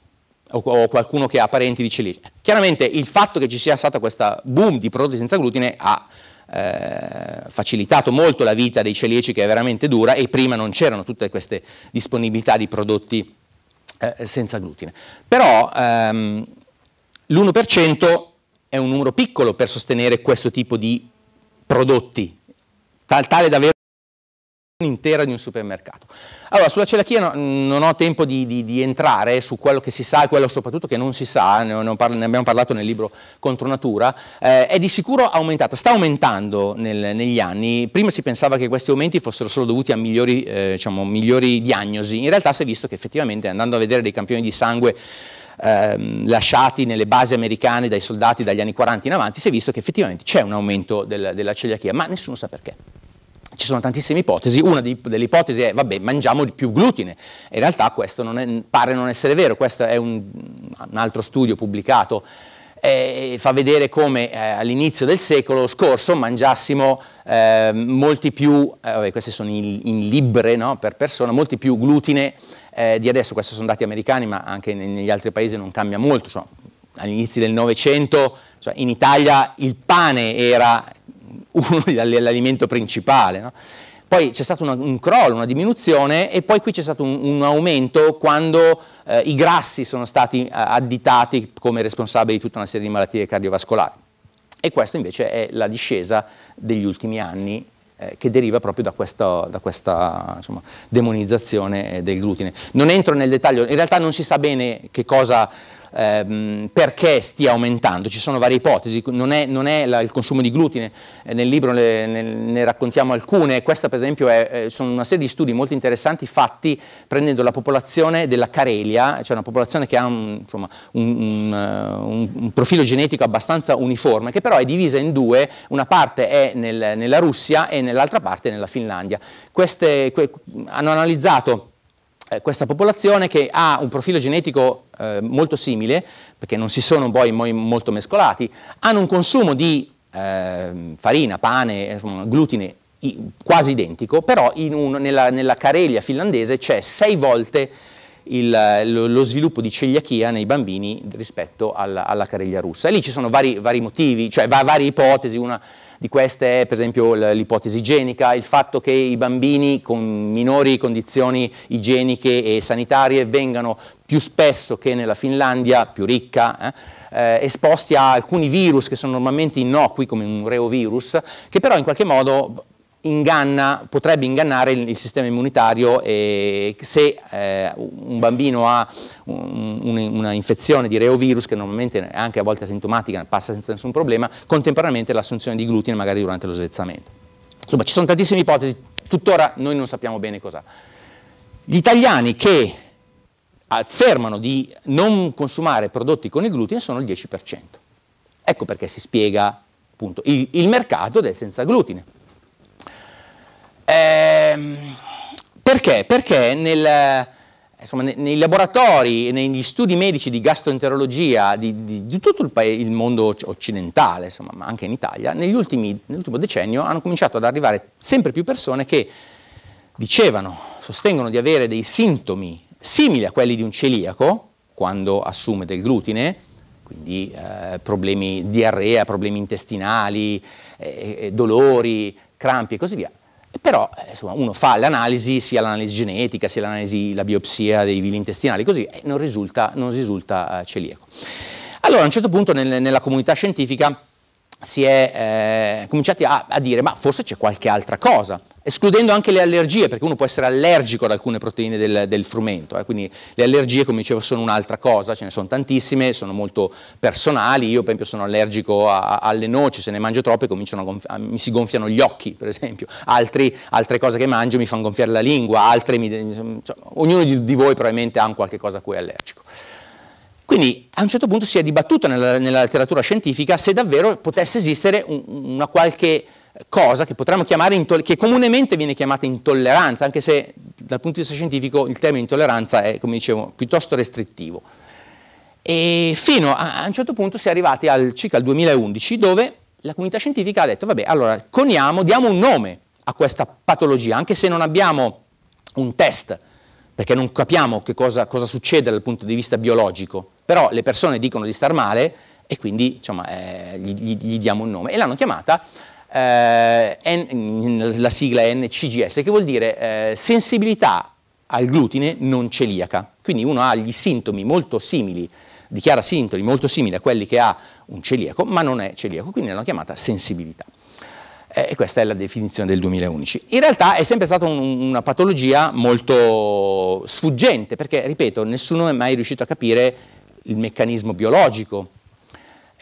o qualcuno che ha parenti di celiaci. Chiaramente il fatto che ci sia stata questa boom di prodotti senza glutine ha eh, facilitato molto la vita dei celiaci che è veramente dura e prima non c'erano tutte queste disponibilità di prodotti eh, senza glutine. Però ehm, l'1% è un numero piccolo per sostenere questo tipo di prodotti, tal tale da avere intera di un supermercato. Allora, sulla celachia no, non ho tempo di, di, di, entrare su quello che si sa e quello soprattutto che non si sa, ne, ne, parlo, ne abbiamo parlato nel libro Contro Natura, eh, è di sicuro aumentata, sta aumentando nel, negli anni, prima si pensava che questi aumenti fossero solo dovuti a migliori, eh, diciamo, migliori diagnosi, in realtà si è visto che effettivamente andando a vedere dei campioni di sangue Ehm, lasciati nelle basi americane dai soldati dagli anni 40 in avanti, si è visto che effettivamente c'è un aumento del, della celiachia, ma nessuno sa perché ci sono tantissime ipotesi, una di, delle ipotesi è vabbè mangiamo più glutine, in realtà questo non è, pare non essere vero, questo è un, un altro studio pubblicato eh, fa vedere come eh, all'inizio del secolo scorso mangiassimo eh, molti più, eh, vabbè, queste sono in, in libre no, per persona, molti più glutine eh, di adesso, questi sono dati americani ma anche negli altri paesi non cambia molto, cioè, all'inizio del Novecento cioè, in Italia il pane era uno l'alimento principale. No? Poi c'è stato una, un crollo, una diminuzione e poi qui c'è stato un, un aumento quando eh, i grassi sono stati eh, additati come responsabili di tutta una serie di malattie cardiovascolari. E questa invece è la discesa degli ultimi anni eh, che deriva proprio da questa, da questa insomma, demonizzazione eh, del glutine. Non entro nel dettaglio, in realtà non si sa bene che cosa ehm, perché stia aumentando, ci sono varie ipotesi, non è, non è la, il consumo di glutine, eh, nel libro le, ne, ne, raccontiamo alcune, questa per esempio è, eh, sono una serie di studi molto interessanti fatti prendendo la popolazione della Carelia, cioè una popolazione che ha un, insomma, un, un, eh, un profilo genetico abbastanza uniforme, che però è divisa in due, una parte è nel, nella Russia e nell'altra parte nella Finlandia. Queste que, hanno analizzato eh, questa popolazione che ha un profilo genetico eh, molto simile, perché non si sono poi molto mescolati, hanno un consumo di eh, farina, pane, glutine quasi identico, però un, nella, nella, Carelia finlandese c'è sei volte il, lo, lo, sviluppo di celiachia nei bambini rispetto alla, alla Carelia russa. E lì ci sono vari, vari motivi, cioè va, varie ipotesi, una di queste è per esempio l'ipotesi igienica, il fatto che i bambini con minori condizioni igieniche e sanitarie vengano più spesso che nella Finlandia, più ricca, eh, eh esposti a alcuni virus che sono normalmente innocui, come un reovirus, che però in qualche modo inganna, potrebbe ingannare il, il sistema immunitario e se eh, un bambino ha un, un, una infezione di reovirus, che normalmente è anche a volte asintomatica, passa senza nessun problema, contemporaneamente l'assunzione di glutine magari durante lo svezzamento. Insomma, ci sono tantissime ipotesi, tuttora noi non sappiamo bene cosa. Gli italiani che affermano di non consumare prodotti con il glutine sono il 10%. Ecco perché si spiega appunto, il, il mercato del senza glutine. Ehm, perché? Perché nel, insomma, nei laboratori, negli studi medici di gastroenterologia di, di, di tutto il, paese, il, mondo occidentale, insomma, ma anche in Italia, negli ultimi, nell'ultimo decennio hanno cominciato ad arrivare sempre più persone che dicevano, sostengono di avere dei sintomi simili a quelli di un celiaco quando assume del glutine, quindi eh, problemi diarrea, problemi intestinali, eh, eh dolori, crampi e così via, però eh, insomma, uno fa l'analisi, sia l'analisi genetica, sia l'analisi, la biopsia dei vili intestinali, così, e non risulta, non risulta eh, celiaco. Allora a un certo punto nel, nella comunità scientifica si è eh, cominciati a, a, dire ma forse c'è qualche altra cosa escludendo anche le allergie, perché uno può essere allergico ad alcune proteine del, del frumento, eh, quindi le allergie, come dicevo, sono un'altra cosa, ce ne sono tantissime, sono molto personali, io per esempio sono allergico a, a, alle noci, se ne mangio troppe a, mi si gonfiano gli occhi, per esempio, Altri, altre cose che mangio mi fanno gonfiare la lingua, altre mi, cioè, ognuno di, di, voi probabilmente ha un qualche cosa a cui è allergico. Quindi a un certo punto si è dibattuto nella, nella letteratura scientifica se davvero potesse esistere un, una qualche cosa che potremmo chiamare, intoll- che comunemente viene chiamata intolleranza, anche se dal punto di vista scientifico il termine intolleranza è, come dicevo, piuttosto restrittivo. E fino a, a un certo punto si è arrivati al, circa al 2011, dove la comunità scientifica ha detto, vabbè, allora coniamo, diamo un nome a questa patologia, anche se non abbiamo un test, perché non capiamo che cosa, cosa succede dal punto di vista biologico, però le persone dicono di star male e quindi insomma, eh, gli, gli, gli diamo un nome. E l'hanno chiamata eh, N, la sigla è NCGS, che vuol dire eh, sensibilità al glutine non celiaca. Quindi uno ha gli sintomi molto simili, dichiara sintomi molto simili a quelli che ha un celiaco, ma non è celiaco, quindi l'hanno chiamata sensibilità. Eh, e questa è la definizione del 2011. In realtà è sempre stata un, una patologia molto sfuggente, perché, ripeto, nessuno è mai riuscito a capire il meccanismo biologico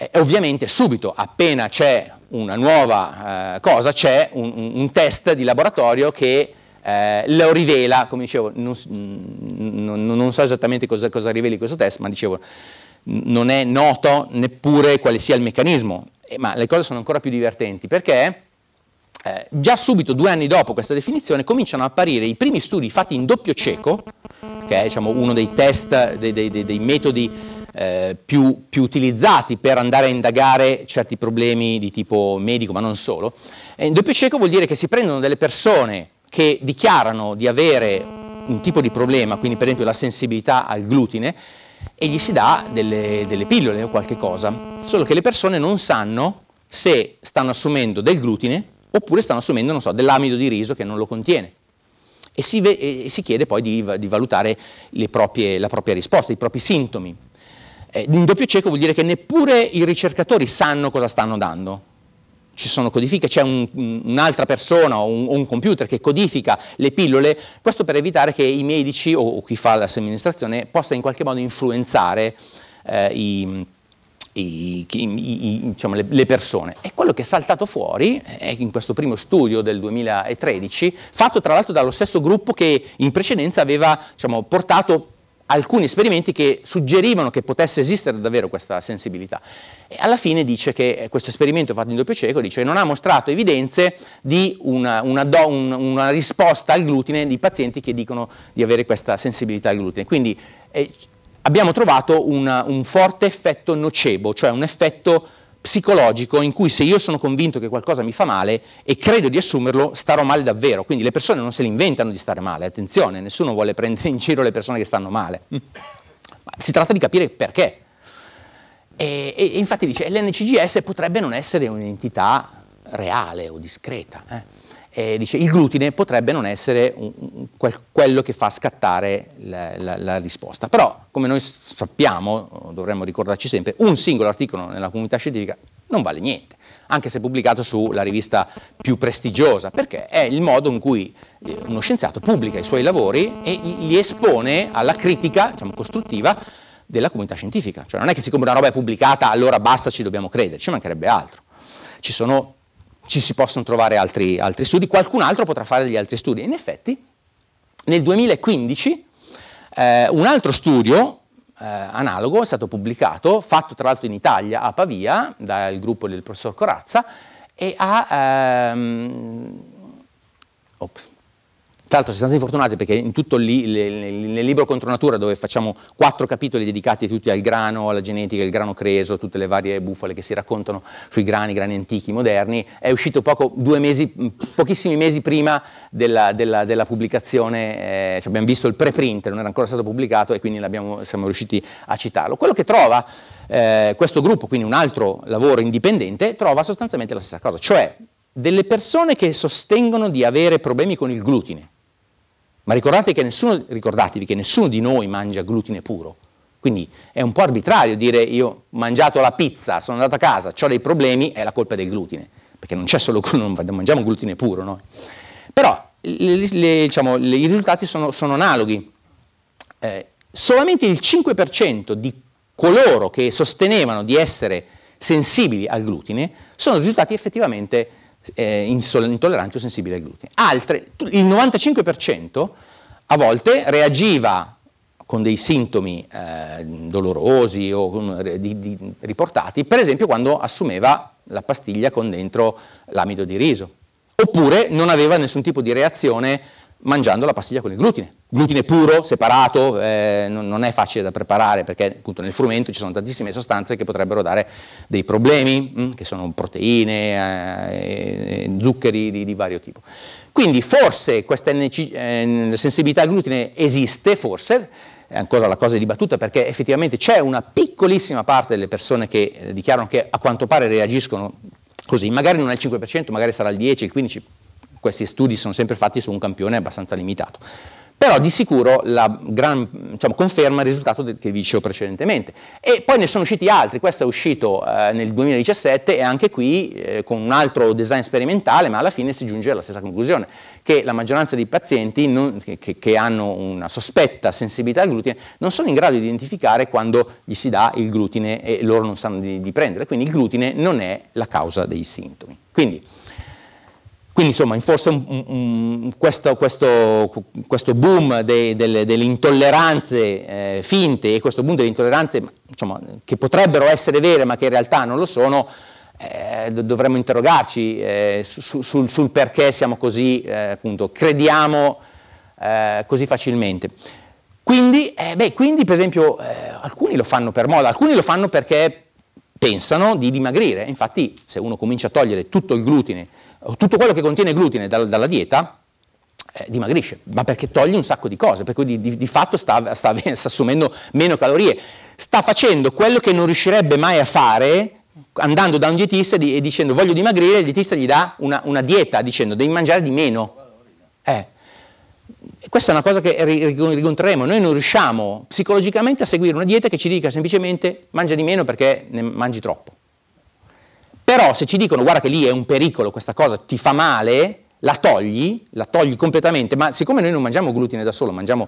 eh, e ovviamente subito, appena c'è una nuova eh, cosa, c'è un, un, test di laboratorio che eh, lo rivela, come dicevo, non, non, non so esattamente cosa, cosa, riveli questo test, ma dicevo, non è noto neppure quale sia il meccanismo, eh, ma le cose sono ancora più divertenti, perché eh, già subito, due anni dopo questa definizione, cominciano ad apparire i primi studi fatti in doppio cieco, che è diciamo, uno dei test, dei, dei, dei, dei metodi eh, più, più, utilizzati per andare a indagare certi problemi di tipo medico, ma non solo. E eh, in doppio cieco vuol dire che si prendono delle persone che dichiarano di avere un tipo di problema, quindi per esempio la sensibilità al glutine, e gli si dà delle, delle pillole o qualche cosa, solo che le persone non sanno se stanno assumendo del glutine oppure stanno assumendo, non so, dell'amido di riso che non lo contiene. E si, e si, chiede poi di, di valutare proprie, la propria risposta, i propri sintomi. Eh, un doppio cieco vuol dire che neppure i ricercatori sanno cosa stanno dando. Ci sono codifiche, c'è un, un'altra persona o un, un, computer che codifica le pillole, questo per evitare che i medici o, o chi fa la somministrazione possa in qualche modo influenzare eh, i, i, i, diciamo, le, le, persone. E quello che è saltato fuori è eh, in questo primo studio del 2013, fatto tra l'altro dallo stesso gruppo che in precedenza aveva diciamo, portato alcuni esperimenti che suggerivano che potesse esistere davvero questa sensibilità. E alla fine dice che questo esperimento fatto in doppio cieco dice che non ha mostrato evidenze di una, una, do, un, una risposta al glutine di pazienti che dicono di avere questa sensibilità al glutine. Quindi eh, abbiamo trovato una, un forte effetto nocebo, cioè un effetto psicologico in cui se io sono convinto che qualcosa mi fa male e credo di assumerlo, starò male davvero. Quindi le persone non se le inventano di stare male, attenzione, nessuno vuole prendere in giro le persone che stanno male. Mm. Ma si tratta di capire perché. E, e infatti dice, l'NCGS potrebbe non essere un'entità reale o discreta. Eh? eh, dice il glutine potrebbe non essere un, quel, quello che fa scattare la, la, la, risposta. Però, come noi sappiamo, dovremmo ricordarci sempre, un singolo articolo nella comunità scientifica non vale niente, anche se pubblicato sulla rivista più prestigiosa, perché è il modo in cui eh, uno scienziato pubblica i suoi lavori e li espone alla critica diciamo, costruttiva della comunità scientifica. Cioè non è che siccome una roba è pubblicata allora basta, ci dobbiamo credere, ci mancherebbe altro. Ci sono ci si possono trovare altri, altri studi, qualcun altro potrà fare degli altri studi. In effetti, nel 2015 eh, un altro studio eh, analogo è stato pubblicato, fatto tra l'altro in Italia, a Pavia, dal gruppo del professor Corazza, e ha... Ehm, ops, tra l'altro siete stati fortunati perché in tutto lì, nel libro Contro Natura, dove facciamo quattro capitoli dedicati tutti al grano, alla genetica, il grano creso, tutte le varie bufale che si raccontano sui grani, grani antichi, moderni, è uscito poco, due mesi, pochissimi mesi prima della, della, della pubblicazione, eh, cioè abbiamo visto il preprint, non era ancora stato pubblicato e quindi siamo riusciti a citarlo. Quello che trova eh, questo gruppo, quindi un altro lavoro indipendente, trova sostanzialmente la stessa cosa, cioè delle persone che sostengono di avere problemi con il glutine ma ricordate che nessuno, ricordatevi che nessuno di noi mangia glutine puro. Quindi è un po' arbitrario dire io ho mangiato la pizza, sono andato a casa, ho dei problemi, è la colpa del glutine, perché non c'è solo non mangiamo glutine puro noi. Però le, le, diciamo, le, i risultati sono, sono analoghi. Eh, solamente il 5% di coloro che sostenevano di essere sensibili al glutine sono risultati effettivamente eh, intolleranti o sensibile al glutine. Altre, il 95% a volte reagiva con dei sintomi eh, dolorosi o con, di, di, riportati, per esempio quando assumeva la pastiglia con dentro l'amido di riso, oppure non aveva nessun tipo di reazione mangiando la pastiglia con il glutine. Glutine puro, separato, eh, non, non, è facile da preparare perché appunto nel frumento ci sono tantissime sostanze che potrebbero dare dei problemi, mh, mm, che sono proteine, eh, zuccheri di, di, vario tipo. Quindi forse questa NC, eh, sensibilità al glutine esiste, forse, è ancora la cosa dibattuta perché effettivamente c'è una piccolissima parte delle persone che eh, dichiarano che a quanto pare reagiscono così, magari non è il 5%, magari sarà il 10, il 15%, questi studi sono sempre fatti su un campione abbastanza limitato. Però di sicuro la gran, diciamo, conferma il risultato che vi dicevo precedentemente. E poi ne sono usciti altri, questo è uscito eh, nel 2017 e anche qui eh, con un altro design sperimentale, ma alla fine si giunge alla stessa conclusione, che la maggioranza dei pazienti non, che, che, hanno una sospetta sensibilità al glutine non sono in grado di identificare quando gli si dà il glutine e loro non sanno di, di prendere. Quindi il glutine non è la causa dei sintomi. Quindi, quindi insomma, forse un, questo, questo, questo, boom de, delle, delle, intolleranze eh, finte e questo boom delle intolleranze diciamo, che potrebbero essere vere ma che in realtà non lo sono, eh, dovremmo interrogarci eh, su, sul, sul, perché siamo così, eh, appunto, crediamo eh, così facilmente. Quindi, eh, beh, quindi per esempio, alcuni lo fanno per moda, alcuni lo fanno perché pensano di dimagrire. Infatti, se uno comincia a togliere tutto il glutine, tutto quello che contiene glutine dal, dalla dieta eh, dimagrisce, ma perché toglie un sacco di cose, per cui di, di, di fatto sta, sta, sta assumendo meno calorie, sta facendo quello che non riuscirebbe mai a fare andando da un dietista e dicendo voglio dimagrire, il dietista gli dà una, una dieta dicendo devi mangiare di meno. Eh. Questa è una cosa che ricontreremo, noi non riusciamo psicologicamente a seguire una dieta che ci dica semplicemente mangia di meno perché ne mangi troppo. Però se ci dicono guarda che lì è un pericolo, questa cosa ti fa male, la togli, la togli completamente, ma siccome noi non mangiamo glutine da solo, mangiamo,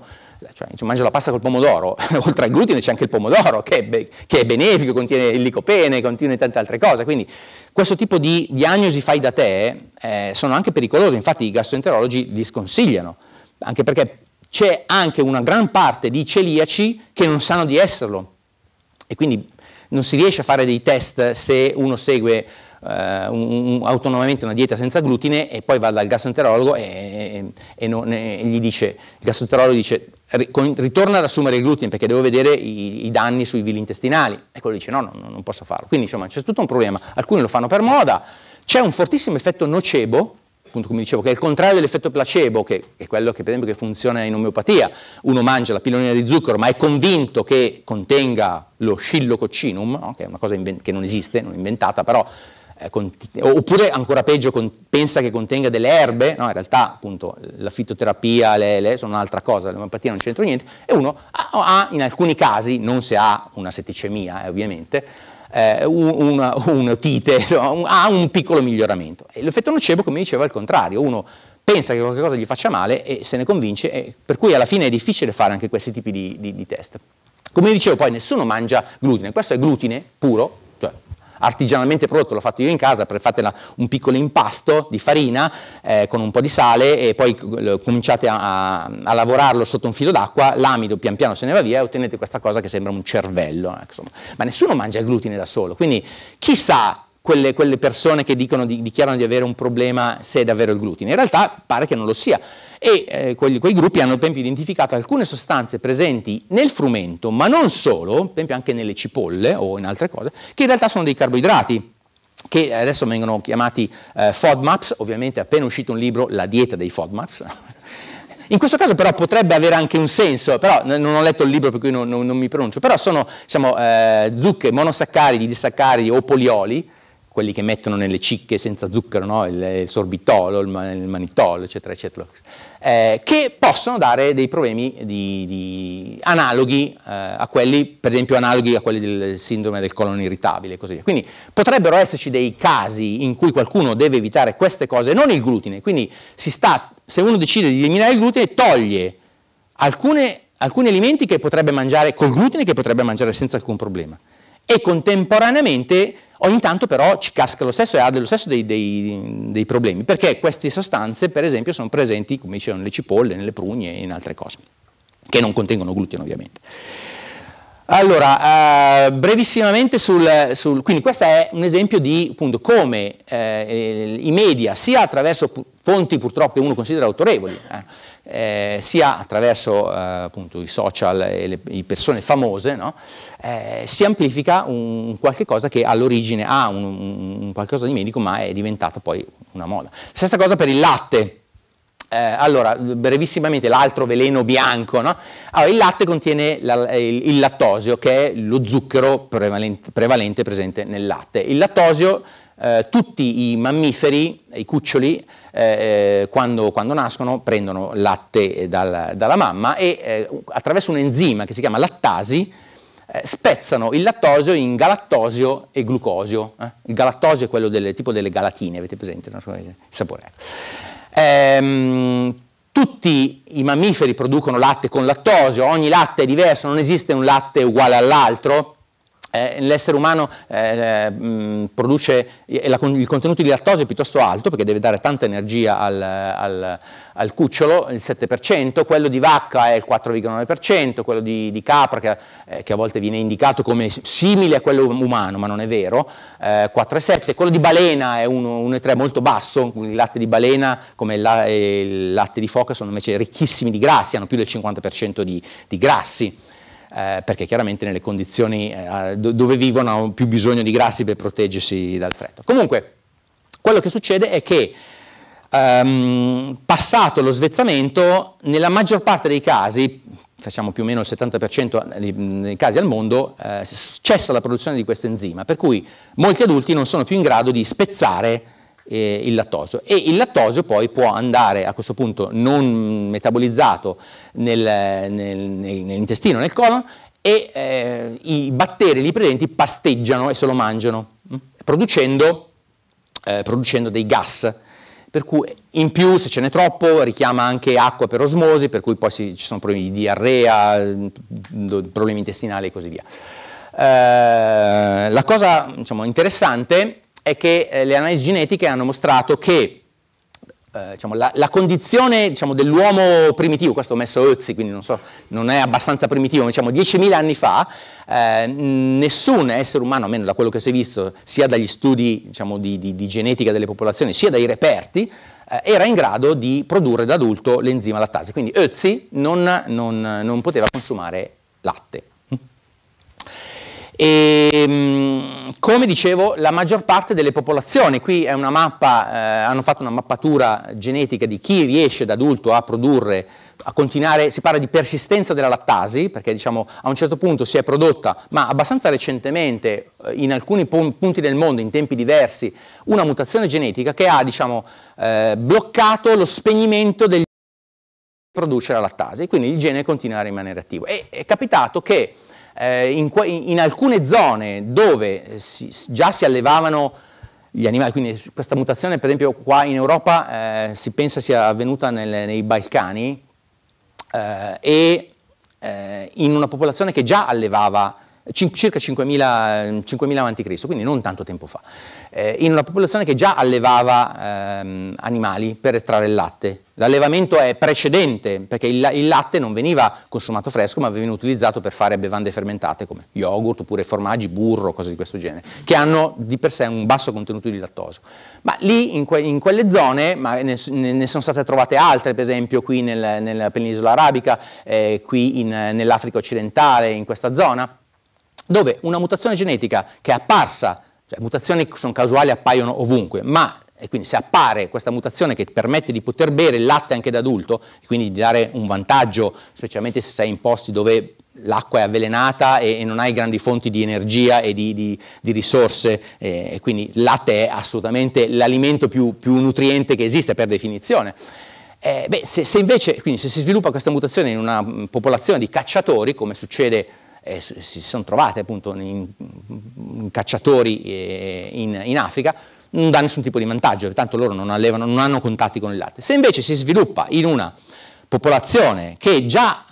cioè, mangio la pasta col pomodoro, oltre al glutine c'è anche il pomodoro che è, be- che è, benefico, contiene il licopene, contiene tante altre cose, quindi questo tipo di diagnosi fai da te eh, sono anche pericolose, infatti i gastroenterologi li sconsigliano, anche perché c'è anche una gran parte di celiaci che non sanno di esserlo e quindi non si riesce a fare dei test se uno segue Uh, un, un, autonomamente una dieta senza glutine e poi va dal gastroenterologo e, e, non, e gli dice, il gastroenterologo dice ritorna ad assumere il glutine perché devo vedere i, i danni sui vili intestinali e quello dice no, no, non posso farlo. Quindi insomma c'è tutto un problema, alcuni lo fanno per moda, c'è un fortissimo effetto nocebo appunto come dicevo, che è il contrario dell'effetto placebo, che è quello che per esempio che funziona in omeopatia. Uno mangia la pillolina di zucchero ma è convinto che contenga lo scillococcinum, no? che è una cosa che non esiste, non inventata, però eh, oppure ancora peggio con- pensa che contenga delle erbe, no? in realtà appunto la fitoterapia, le, le sono un'altra cosa, l'omeopatia non c'entra niente, e uno ha, ha in alcuni casi, non se ha una setticemia eh, ovviamente, eh, un, un'otite, no? ha un piccolo miglioramento. l'effetto nocebo, come dicevo, è il contrario, uno pensa che qualcosa gli faccia male e se ne convince, e per cui alla fine è difficile fare anche questi tipi di, di, di test. Come dicevo poi, nessuno mangia glutine, questo è glutine puro, artigianalmente prodotto, l'ho fatto io in casa, fate un piccolo impasto di farina eh, con un po' di sale e poi cominciate a, a, a lavorarlo sotto un filo d'acqua, l'amido pian piano se ne va via e ottenete questa cosa che sembra un cervello. Eh, Ma nessuno mangia il glutine da solo, quindi chissà quelle, quelle persone che dicono, di, dichiarano di avere un problema se è davvero il glutine. In realtà pare che non lo sia. E eh, quegli, quei gruppi hanno, per esempio, identificato alcune sostanze presenti nel frumento, ma non solo, per esempio anche nelle cipolle o in altre cose, che in realtà sono dei carboidrati che adesso vengono chiamati eh, FODMAPs, ovviamente è appena uscito un libro, La dieta dei FODMAPs, in questo caso però potrebbe avere anche un senso, però non ho letto il libro per cui non, non, non mi pronuncio, però sono diciamo, eh, zucche, monosaccaridi, disaccaridi o polioli, quelli che mettono nelle cicche senza zucchero, no? il, sorbitolo, il, manitolo, eccetera, eccetera, eh, che possono dare dei problemi di, di analoghi eh, a quelli, per esempio, analoghi a quelli del sindrome del colon irritabile e così via. Quindi potrebbero esserci dei casi in cui qualcuno deve evitare queste cose, non il glutine. Quindi sta, se uno decide di eliminare il glutine, toglie alcune, alcuni alimenti che potrebbe mangiare col glutine che potrebbe mangiare senza alcun problema. E contemporaneamente Ogni tanto però ci casca lo stesso e ha lo stesso dei, dei, dei, problemi, perché queste sostanze per esempio sono presenti, come dicevo, nelle cipolle, nelle prugne e in altre cose, che non contengono glutine ovviamente. Allora, eh, brevissimamente sul, sul, Quindi questo è un esempio di appunto, come eh, i media, sia attraverso fonti purtroppo che uno considera autorevoli, eh, eh, sia attraverso eh, appunto, i social e le, le persone famose, no? eh, si amplifica un, un che all'origine ha un, un, qualcosa di medico ma è diventata poi una moda. Stessa cosa per il latte. Eh, allora, brevissimamente l'altro veleno bianco, no? allora, il latte contiene la, il, il, lattosio che è lo zucchero prevalente, prevalente presente nel latte. Il lattosio eh, tutti i mammiferi, i cuccioli, eh, eh quando, quando, nascono prendono latte eh, dal, dalla mamma e eh, attraverso un enzima che si chiama lattasi spezzano il lattosio in galattosio e glucosio. Il galattosio è quello del tipo delle galatine, avete presente no? il sapore? Ehm, tutti i mammiferi producono latte con lattosio, ogni latte è diverso, non esiste un latte uguale all'altro. Eh, l'essere umano eh, mm, produce eh, la, il contenuto di lattosio è piuttosto alto perché deve dare tanta energia al, al, al cucciolo, il 7%, quello di vacca è il 4,9%, quello di, di capra che, eh, che, a volte viene indicato come simile a quello umano, ma non è vero, 4,7%, eh, quello di balena è 1,3% molto basso, il latte di balena come il, eh, il latte di foca sono invece ricchissimi di grassi, hanno più del 50% di, di grassi eh, perché chiaramente nelle condizioni eh, dove vivono hanno più bisogno di grassi per proteggersi dal freddo. Comunque, quello che succede è che ehm, passato lo svezzamento, nella maggior parte dei casi, facciamo più o meno il 70% dei casi al mondo, eh, cessa la produzione di questo enzima, per cui molti adulti non sono più in grado di spezzare eh, il lattosio e il lattosio poi può andare a questo punto non metabolizzato nel, nel, nell'intestino, nel colon e eh, i batteri lì presenti pasteggiano e se lo mangiano, mh? Mm, producendo, eh, producendo dei gas per cui in più se ce n'è troppo richiama anche acqua per osmosi, per cui poi si, ci sono problemi di diarrea, mm, problemi intestinali e così via. Eh, la cosa diciamo, interessante è che eh, le analisi genetiche hanno mostrato che eh, diciamo, la, la, condizione diciamo, dell'uomo primitivo, questo ho messo Ozi, quindi non, so, non è abbastanza primitivo, ma diciamo 10.000 anni fa, eh, nessun essere umano, almeno da quello che si è visto, sia dagli studi diciamo, di, di, di, genetica delle popolazioni, sia dai reperti, eh, era in grado di produrre da adulto l'enzima lattase. Quindi Ozi non, non, non poteva consumare latte. E, ehm, come dicevo, la maggior parte delle popolazioni, qui è una mappa, eh, hanno fatto una mappatura genetica di chi riesce da adulto a produrre, a continuare, si parla di persistenza della lattasi, perché diciamo a un certo punto si è prodotta, ma abbastanza recentemente, eh, in alcuni punti del mondo, in tempi diversi, una mutazione genetica che ha diciamo, eh, bloccato lo spegnimento degli produce la lattasi, quindi il gene continua a rimanere attivo. E, è capitato che eh, in, in, alcune zone dove eh, si, già si allevavano gli animali, quindi questa mutazione per esempio qua in Europa eh, si pensa sia avvenuta nel, nei Balcani eh, e eh, in una popolazione che già allevava circa 5.000 eh, a.C., quindi non tanto tempo fa eh, in una popolazione che già allevava ehm, animali per estrarre il latte. L'allevamento è precedente perché il, il, latte non veniva consumato fresco ma veniva utilizzato per fare bevande fermentate come yogurt oppure formaggi, burro, cose di questo genere, che hanno di per sé un basso contenuto di lattosio. Ma lì in, que, in quelle zone, ne, ne, sono state trovate altre, per esempio qui nel, nella penisola arabica, eh, qui nell'Africa occidentale, in questa zona, dove una mutazione genetica che è apparsa cioè, mutazioni che sono casuali appaiono ovunque, ma e quindi se appare questa mutazione che permette di poter bere il latte anche da adulto, e quindi di dare un vantaggio, specialmente se sei in posti dove l'acqua è avvelenata e, e non hai grandi fonti di energia e di, di, di risorse, e, e quindi il latte è assolutamente l'alimento più, più nutriente che esiste per definizione. Eh, beh, se, se, invece, quindi se si sviluppa questa mutazione in una popolazione di cacciatori, come succede eh, si sono trovate appunto in, in cacciatori eh, in, in, Africa, non dà nessun tipo di vantaggio, tanto loro non, allevano, non hanno contatti con il latte. Se invece si sviluppa in una popolazione che già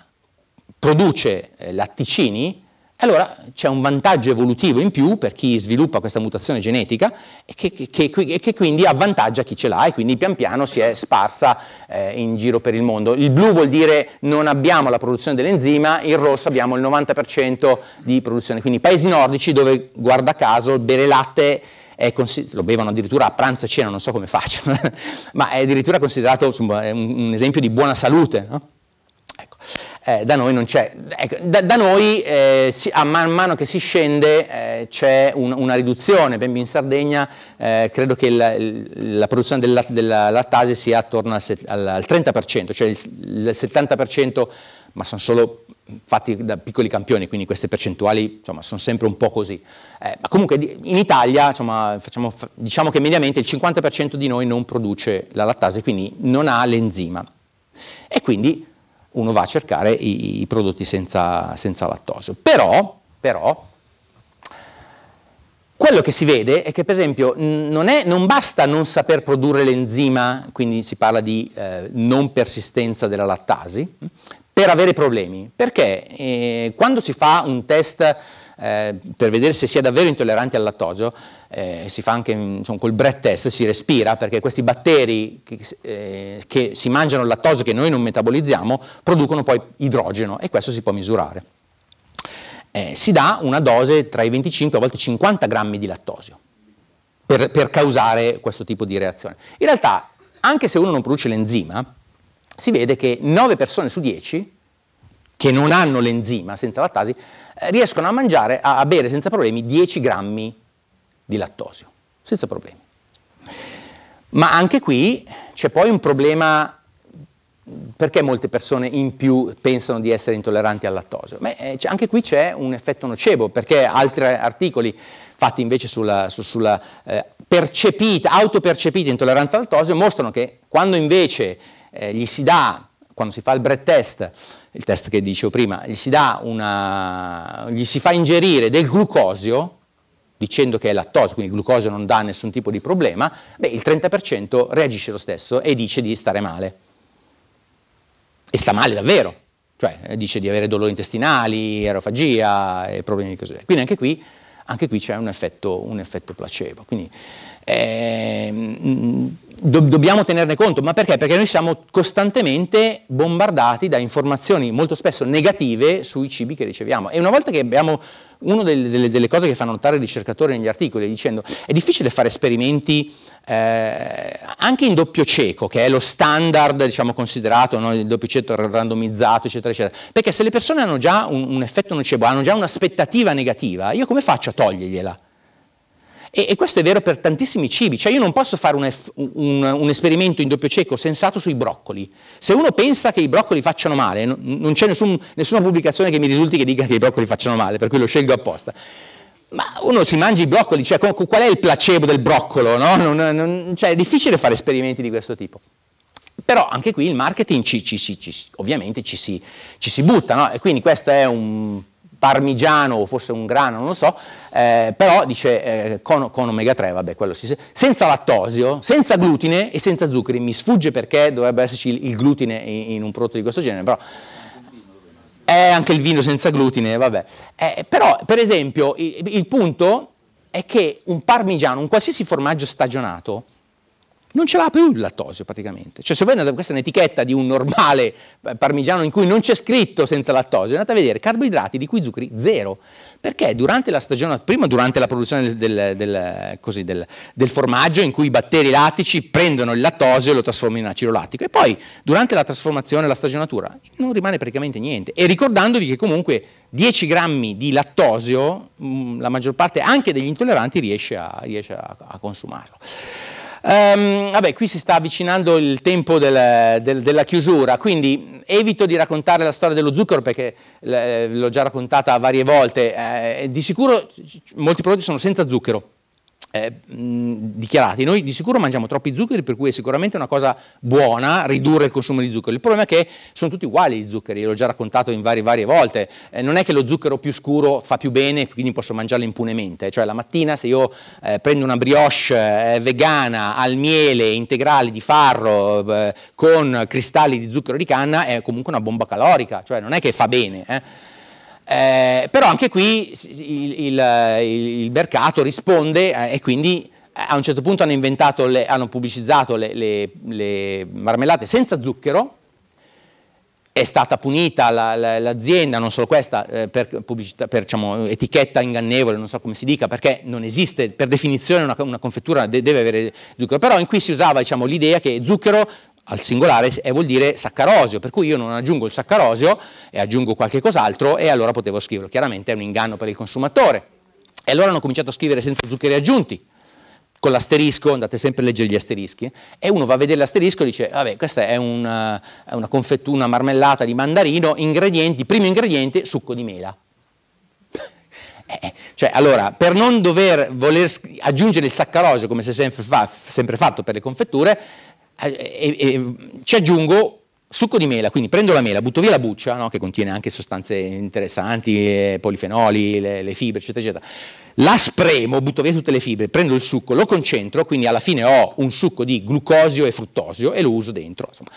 produce eh, latticini, allora c'è un vantaggio evolutivo in più per chi sviluppa questa mutazione genetica e che, che, che, che quindi avvantaggia chi ce l'ha e quindi pian piano si è sparsa eh, in giro per il mondo. Il blu vuol dire non abbiamo la produzione dell'enzima, il rosso abbiamo il 90% di produzione. Quindi paesi nordici dove, guarda caso, bere latte Consider- lo bevono addirittura a pranzo e cena, non so come facciano, ma è addirittura considerato insomma, un, un, esempio di buona salute. No? eh, da noi non c'è. Ecco, da, da, noi eh, si, a man mano che si scende eh, c'è un, una riduzione, ben in Sardegna eh, credo che la, la produzione della, della, lattase sia attorno al, al 30%, cioè il, il 70%, ma sono solo fatti da piccoli campioni, quindi queste percentuali insomma, sono sempre un po' così. Eh, ma comunque in Italia insomma, facciamo, diciamo che mediamente il 50% di noi non produce la lattase, quindi non ha l'enzima. E quindi uno va a cercare i, i prodotti senza, senza lattosio. Però, però, quello che si vede è che, per esempio, non, è, non, basta non saper produrre l'enzima, quindi si parla di eh, non persistenza della lattasi, per avere problemi. Perché eh, quando si fa un test eh, per vedere se si è davvero intollerante al lattosio, eh, si fa anche insomma, col breath test, si respira, perché questi batteri che, eh, che si mangiano il lattosio che noi non metabolizziamo producono poi idrogeno e questo si può misurare. Eh, si dà una dose tra i 25 e a volte 50 grammi di lattosio per, per causare questo tipo di reazione. In realtà, anche se uno non produce l'enzima, si vede che 9 persone su 10 che non hanno l'enzima senza lattasi eh, riescono a mangiare, a bere senza problemi 10 grammi di lattosio, senza problemi. Ma anche qui c'è poi un problema perché molte persone in più pensano di essere intolleranti al lattosio? Beh, eh, anche qui c'è un effetto nocebo, perché altri articoli fatti invece sulla, su, sulla eh, percepita, autopercepita intolleranza al lattosio mostrano che quando invece eh, gli si dà, quando si fa il bread test, il test che dicevo prima, gli si, una, gli si fa ingerire del glucosio, dicendo che è lattosio, quindi il glucosio non dà nessun tipo di problema, beh, il 30% reagisce lo stesso e dice di stare male. E sta male davvero, cioè eh, dice di avere dolori intestinali, aerofagia e problemi di così Quindi anche qui, anche qui c'è un effetto, un effetto placebo. Quindi, Ehm, do- dobbiamo tenerne conto, ma perché? Perché noi siamo costantemente bombardati da informazioni molto spesso negative sui cibi che riceviamo e una volta che abbiamo una delle, delle, cose che fanno notare i ricercatori negli articoli è dicendo è difficile fare esperimenti eh, anche in doppio cieco, che è lo standard diciamo, considerato, no? il doppio cieco randomizzato, eccetera, eccetera, perché se le persone hanno già un, un effetto nocebo, hanno già un'aspettativa negativa, io come faccio a togliergliela? E, e, questo è vero per tantissimi cibi, cioè io non posso fare un, eff, un, un, esperimento in doppio cieco sensato sui broccoli. Se uno pensa che i broccoli facciano male, non, non c'è nessun, nessuna pubblicazione che mi risulti che dica che i broccoli facciano male, per cui lo scelgo apposta. Ma uno si mangia i broccoli, cioè con, con, qual è il placebo del broccolo? No? Non, non, cioè, è difficile fare esperimenti di questo tipo. Però anche qui il marketing ci, ci, ci, ovviamente ci si, ci si butta, no? e quindi questo è un parmigiano o forse un grano, non lo so, eh, però dice eh, con, con, omega 3, vabbè, quello si, senza lattosio, senza glutine e senza zuccheri, mi sfugge perché dovrebbe esserci il, il glutine in, in, un prodotto di questo genere, però è anche il vino senza glutine, vabbè. Eh, però, per esempio, il, il punto è che un parmigiano, un qualsiasi formaggio stagionato, non ce l'ha più il lattosio praticamente. Cioè se voi andate, questa è un'etichetta di un normale eh, parmigiano in cui non c'è scritto senza lattosio, andate a vedere carboidrati di cui zuccheri zero, perché durante la stagione, prima durante la produzione del, del, così, del, del formaggio in cui i batteri lattici prendono il lattosio e lo trasformano in acido lattico e poi durante la trasformazione, la stagionatura, non rimane praticamente niente. E ricordandovi che comunque 10 grammi di lattosio, mm, la maggior parte anche degli intolleranti riesce a, riesce a, a consumarlo. Um, vabbè, qui si sta avvicinando il tempo del, del, della chiusura, quindi evito di raccontare la storia dello zucchero perché eh, l'ho già raccontata varie volte. Eh, di sicuro molti prodotti sono senza zucchero, eh, dichiarati. Noi di sicuro mangiamo troppi zuccheri, per cui è sicuramente una cosa buona ridurre il consumo di zuccheri. Il problema è che sono tutti uguali gli zuccheri, l'ho già raccontato in varie, varie volte. Eh, non è che lo zucchero più scuro fa più bene, quindi posso mangiarlo impunemente. Cioè la mattina se io eh, prendo una brioche eh, vegana al miele integrale di farro eh, con cristalli di zucchero di canna, è comunque una bomba calorica, cioè non è che fa bene. Eh, però anche qui il, il, il mercato risponde eh, e quindi eh, a un certo punto hanno, le, hanno pubblicizzato le, le, le, marmellate senza zucchero, è stata punita la, la, l'azienda, non solo questa, eh, per, per diciamo, etichetta ingannevole, non so come si dica, perché non esiste, per definizione una, una confettura de, deve avere zucchero, però in cui si usava diciamo, l'idea che zucchero al singolare e vuol dire saccarosio, per cui io non aggiungo il saccarosio e aggiungo qualche cos'altro e allora potevo scriverlo. Chiaramente è un inganno per il consumatore. E allora hanno cominciato a scrivere senza zuccheri aggiunti, con l'asterisco, andate sempre a leggere gli asterischi, e uno va a vedere l'asterisco e dice, vabbè, questa è una, una confettura, marmellata di mandarino, ingredienti, primo ingrediente, succo di mela. Eh, cioè, allora, per non dover voler aggiungere il saccarosio, come si è sempre, fa, sempre fatto per le confetture, e, eh, e, eh, eh, ci aggiungo succo di mela, quindi prendo la mela, butto via la buccia, no, che contiene anche sostanze interessanti, polifenoli, le, le fibre, eccetera, eccetera. La spremo, butto via tutte le fibre, prendo il succo, lo concentro, quindi alla fine ho un succo di glucosio e fruttosio e lo uso dentro. Insomma.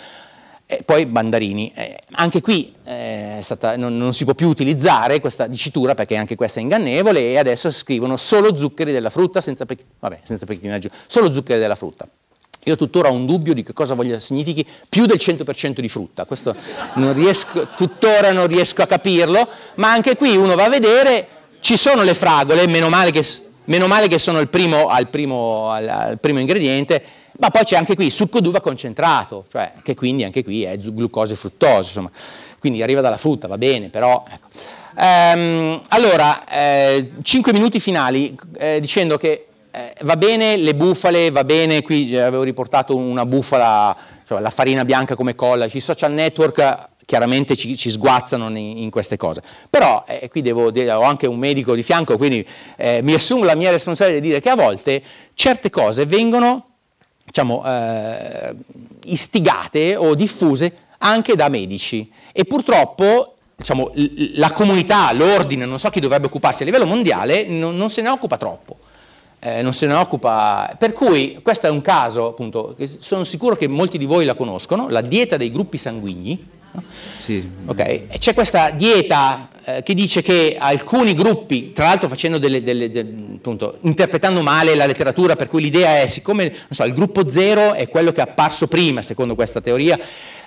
E poi mandarini, eh, anche qui eh, stata, non, non, si può più utilizzare questa dicitura perché anche questa è ingannevole e adesso scrivono solo zuccheri della frutta senza, pe- vabbè, senza pettinaggio, solo zuccheri della frutta. Io tuttora ho un dubbio di che cosa voglia significhi più del 100% di frutta, questo non riesco, tuttora non riesco a capirlo, ma anche qui uno va a vedere, ci sono le fragole, meno male che, meno male che sono primo, al, primo, al, al primo ingrediente, ma poi c'è anche qui succo d'uva concentrato, cioè, che quindi anche qui è glucosio e fruttosio, insomma. quindi arriva dalla frutta, va bene, però... Ecco. Ehm, allora, eh, 5 minuti finali eh, dicendo che eh, va bene le bufale, va bene, qui eh, avevo riportato una bufala, cioè la farina bianca come colla, i social network chiaramente ci, ci sguazzano in, in, queste cose. Però eh, qui devo, ho anche un medico di fianco, quindi eh, mi assumo la mia responsabilità di dire che a volte certe cose vengono diciamo, eh, istigate o diffuse anche da medici e purtroppo diciamo, la comunità, l'ordine, non so chi dovrebbe occuparsi a livello mondiale, non, non se ne occupa troppo eh, non se ne occupa. Per cui questo è un caso, appunto, sono sicuro che molti di voi la conoscono, la dieta dei gruppi sanguigni. No? Sì. Okay. c'è questa dieta eh, che dice che alcuni gruppi, tra l'altro interpretando male la letteratura, per cui l'idea è, siccome so, il gruppo zero è quello che è apparso prima, secondo questa teoria,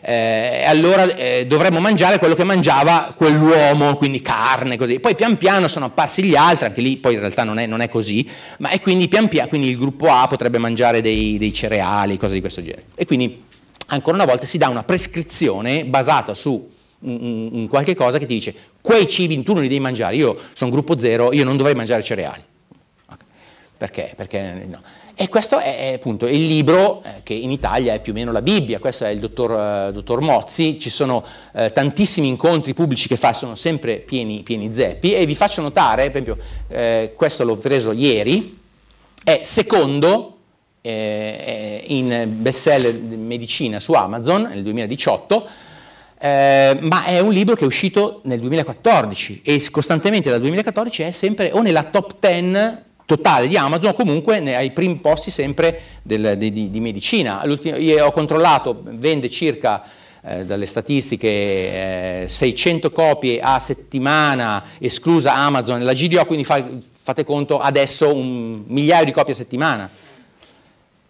eh, allora eh, dovremmo mangiare quello che mangiava quell'uomo, quindi carne, così. Poi pian piano sono apparsi gli altri, anche lì poi in realtà non è, non è così, ma è quindi pian piano, quindi il gruppo A potrebbe mangiare dei, dei cereali, cose di questo genere. E quindi ancora una volta si dà una prescrizione basata su un, un qualche cosa che ti dice quei cibi tu non li devi mangiare, io sono gruppo zero, io non dovrei mangiare cereali. Perché? Perché no. E questo è, appunto il libro eh, che in Italia è più o meno la Bibbia, questo è il dottor, eh, dottor Mozzi, ci sono eh, tantissimi incontri pubblici che fa, sono sempre pieni, pieni zeppi e vi faccio notare, per esempio, eh, questo l'ho preso ieri, è secondo eh, in best seller medicina su Amazon nel 2018, eh, ma è un libro che è uscito nel 2014 e costantemente dal 2014 è sempre o nella top 10 totale di Amazon o comunque ai primi posti sempre del, di, di, di, medicina. Io ho controllato, vende circa eh, dalle statistiche eh, 600 copie a settimana, esclusa Amazon la GDO, quindi fa, fate conto adesso un migliaio di copie a settimana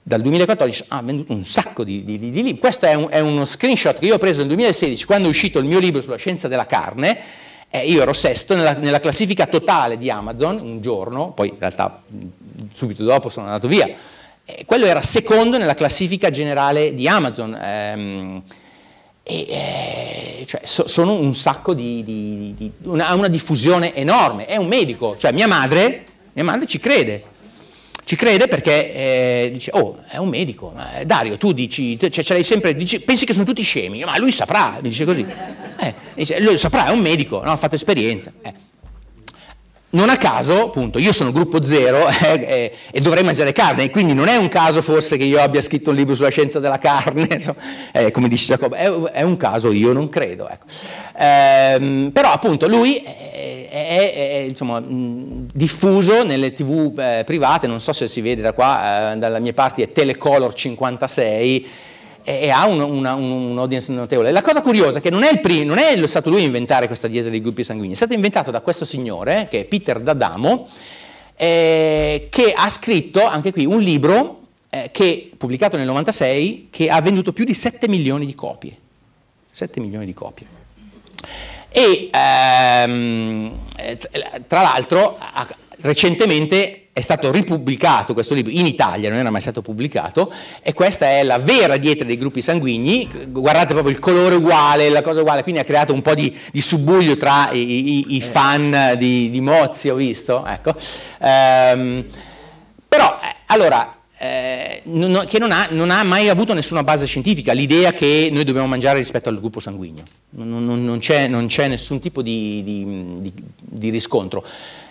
dal 2014 ha venduto un sacco di, di, di, di libri. Questo è, un, è, uno screenshot che io ho preso nel 2016 quando è uscito il mio libro sulla scienza della carne. Eh, io ero sesto nella, nella, classifica totale di Amazon un giorno, poi in realtà subito dopo sono andato via. Eh, quello era secondo nella classifica generale di Amazon. Ehm, e, eh, cioè, so, sono un sacco di. ha una, una diffusione enorme. È un medico, cioè mia madre, mia madre ci crede ci crede perché eh, dice, oh, è un medico, ma eh, Dario, tu dici, cioè, ce l'hai sempre, dici, pensi che sono tutti scemi, ma lui saprà, mi dice così. Eh, dice, lui saprà, è un medico, no? ha fatto esperienza. Eh non a caso, appunto, io sono gruppo zero eh, eh, e dovrei mangiare carne, quindi non è un caso forse che io abbia scritto un libro sulla scienza della carne, insomma, eh, come dice Giacobbe, è, è, un caso, io non credo. Ecco. Ehm, però appunto lui è, è, è insomma, diffuso nelle tv eh, private, non so se si vede da qua, eh, dalla mia parte è Telecolor 56, e, ha un, una, un, audience notevole. La cosa curiosa è che non è, primo, non è stato lui a inventare questa dieta dei gruppi sanguigni, è stato inventato da questo signore, che è Peter D'Adamo, eh, che ha scritto anche qui un libro eh, che, pubblicato nel 96 che ha venduto più di 7 milioni di copie. 7 milioni di copie. E ehm, eh, tra l'altro recentemente è stato ripubblicato questo libro in Italia, non era mai stato pubblicato, e questa è la vera dieta dei gruppi sanguigni, guardate proprio il colore uguale, la cosa uguale, quindi ha creato un po' di, di subbuglio tra i, i, i fan di, di, Mozzi, ho visto, ecco. Ehm, però, eh, allora, eh, non, che non ha, non ha, mai avuto nessuna base scientifica, l'idea che noi dobbiamo mangiare rispetto al gruppo sanguigno, non, non c'è, nessun tipo di, di riscontro.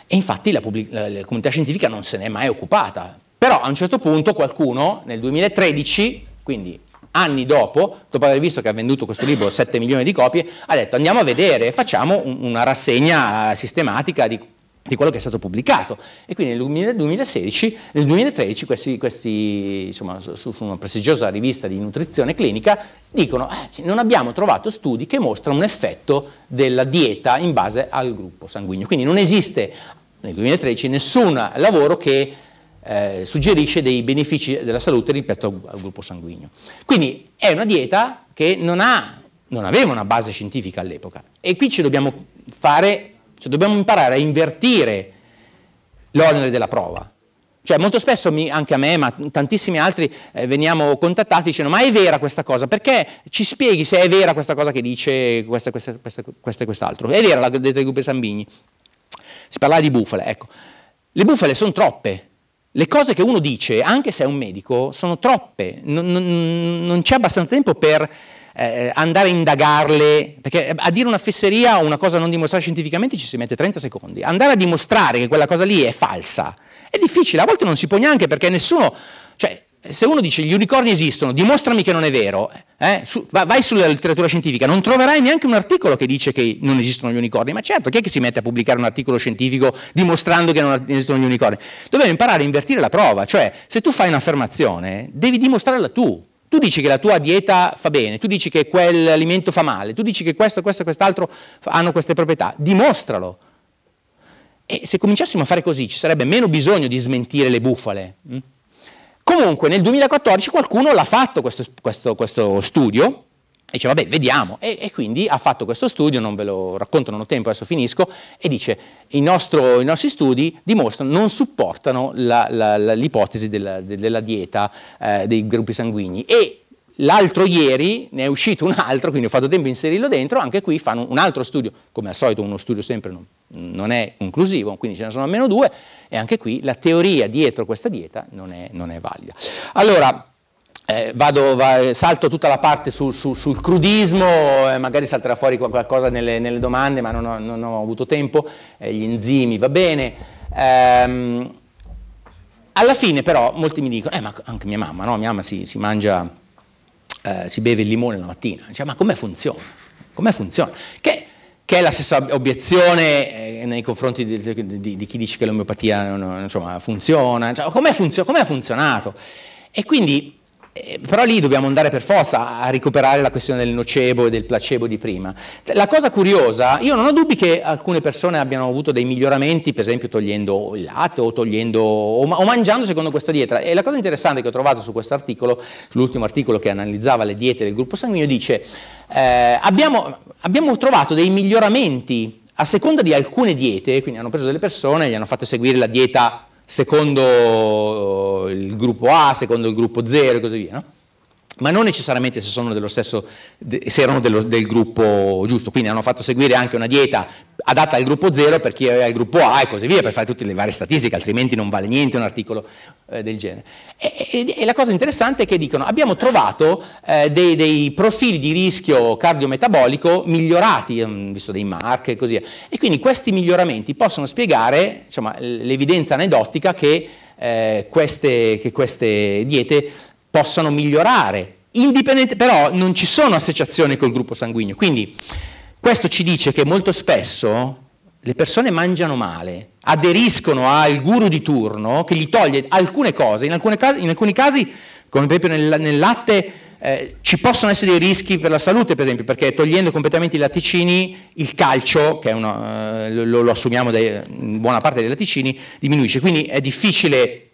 E infatti la, la, la comunità scientifica non se n'è mai occupata. Però a un certo punto qualcuno, nel 2013, quindi anni dopo, dopo aver visto che ha venduto questo libro 7 milioni di copie, ha detto andiamo a vedere, facciamo una rassegna sistematica di, di quello che è stato pubblicato. E quindi nel 2016, nel 2013 questi, questi insomma, su, su, una prestigiosa rivista di nutrizione clinica dicono eh, non abbiamo trovato studi che mostrano un effetto della dieta in base al gruppo sanguigno. Quindi non esiste nel 2013, nessun lavoro che eh, suggerisce dei benefici della salute rispetto al, al gruppo sanguigno. Quindi è una dieta che non, ha, non aveva una base scientifica all'epoca e qui ci dobbiamo fare, ci dobbiamo imparare a invertire l'onere della prova. Cioè molto spesso mi, anche a me, ma tantissimi altri, eh, veniamo contattati dicendo ma è vera questa cosa? Perché ci spieghi se è vera questa cosa che dice questo e quest'altro? È vera la dieta dei gruppi sanguigni? si parlava di bufale, ecco. Le bufale sono troppe. Le cose che uno dice, anche se è un medico, sono troppe. Non, non, non c'è abbastanza tempo per eh, andare a indagarle, perché eh, a dire una fesseria o una cosa non dimostrata scientificamente ci si mette 30 secondi. Andare a dimostrare che quella cosa lì è falsa è difficile, a volte non si può neanche perché nessuno... Cioè, se uno dice gli unicorni esistono, dimostrami che non è vero, eh, su, vai sulla letteratura scientifica, non troverai neanche un articolo che dice che non esistono gli unicorni, ma certo, chi è che si mette a pubblicare un articolo scientifico dimostrando che non esistono gli unicorni? Dobbiamo imparare a invertire la prova, cioè se tu fai un'affermazione devi dimostrarla tu. Tu dici che la tua dieta fa bene, tu dici che quell'alimento fa male, tu dici che questo, questo e quest'altro hanno queste proprietà, dimostralo. E se cominciassimo a fare così ci sarebbe meno bisogno di smentire le bufale. Hm? Comunque nel 2014 qualcuno l'ha fatto questo, questo, questo studio, e dice vabbè vediamo e, e, quindi ha fatto questo studio, non ve lo racconto non ho tempo, adesso finisco, e dice nostro, i nostri studi dimostrano non supportano l'ipotesi della, della, dieta eh, dei gruppi sanguigni e L'altro ieri ne è uscito un altro, quindi ho fatto tempo a inserirlo dentro, anche qui fanno un altro studio, come al solito uno studio sempre non, non è conclusivo, quindi ce ne sono almeno due, e anche qui la teoria dietro questa dieta non è, non è valida. Allora, eh, vado, va, salto tutta la parte su, su, sul crudismo, eh, magari salterà fuori qualcosa nelle, nelle domande, ma non ho, non ho avuto tempo, eh, gli enzimi va bene. Ehm, alla fine però molti mi dicono, eh, ma anche mia mamma, no? mia mamma si, si mangia eh, si beve il limone la mattina. Dice, ma come funziona? Come funziona? Che, che, è la stessa obiezione eh, nei confronti di, di, di, chi dice che l'omeopatia non, insomma, funziona. Cioè, come, funzio, come ha funzionato? E quindi eh, però lì dobbiamo andare per forza a recuperare la questione del nocebo e del placebo di prima. La cosa curiosa, io non ho dubbi che alcune persone abbiano avuto dei miglioramenti, per esempio togliendo il latte o, togliendo, o, o mangiando secondo questa dieta. E la cosa interessante che ho trovato su questo articolo, l'ultimo articolo che analizzava le diete del gruppo sanguigno, dice eh, abbiamo, abbiamo trovato dei miglioramenti a seconda di alcune diete, quindi hanno preso delle persone, gli hanno fatto seguire la dieta secondo eh, il gruppo A, secondo il gruppo 0 e così via. No? ma non necessariamente se, sono dello stesso, se erano dello, del gruppo giusto, quindi hanno fatto seguire anche una dieta adatta al gruppo 0 per chi è al gruppo A e così via, per fare tutte le varie statistiche, altrimenti non vale niente un articolo eh, del genere. E, e, e, la cosa interessante è che dicono abbiamo trovato eh, dei, dei, profili di rischio cardiometabolico migliorati, ehm, visto dei mark e così via, e quindi questi miglioramenti possono spiegare l'evidenza aneddotica che, eh, queste, che queste diete possano migliorare. Indipendente, però non ci sono associazioni col gruppo sanguigno, quindi questo ci dice che molto spesso le persone mangiano male, aderiscono al guru di turno che gli toglie alcune cose, in, alcune in alcuni casi, come per esempio nel, nel latte, eh, ci possono essere dei rischi per la salute, per esempio, perché togliendo completamente i latticini, il calcio, che una, eh, lo, lo, assumiamo in buona parte dei latticini, diminuisce. Quindi è difficile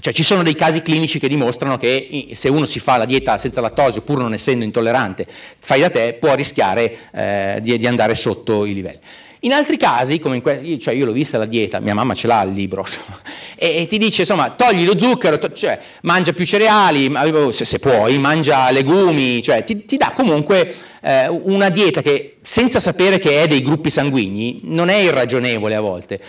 cioè ci sono dei casi clinici che dimostrano che se uno si fa la dieta senza lattosio, pur non essendo intollerante, fai da te, può rischiare eh, di, di, andare sotto i livelli. In altri casi, come in que- cioè io l'ho vista la dieta, mia mamma ce l'ha il libro, insomma, e, e, ti dice insomma togli lo zucchero, to- cioè, mangia più cereali, oh, se, se, puoi, mangia legumi, cioè ti, ti dà comunque eh, una dieta che senza sapere che è dei gruppi sanguigni non è irragionevole a volte.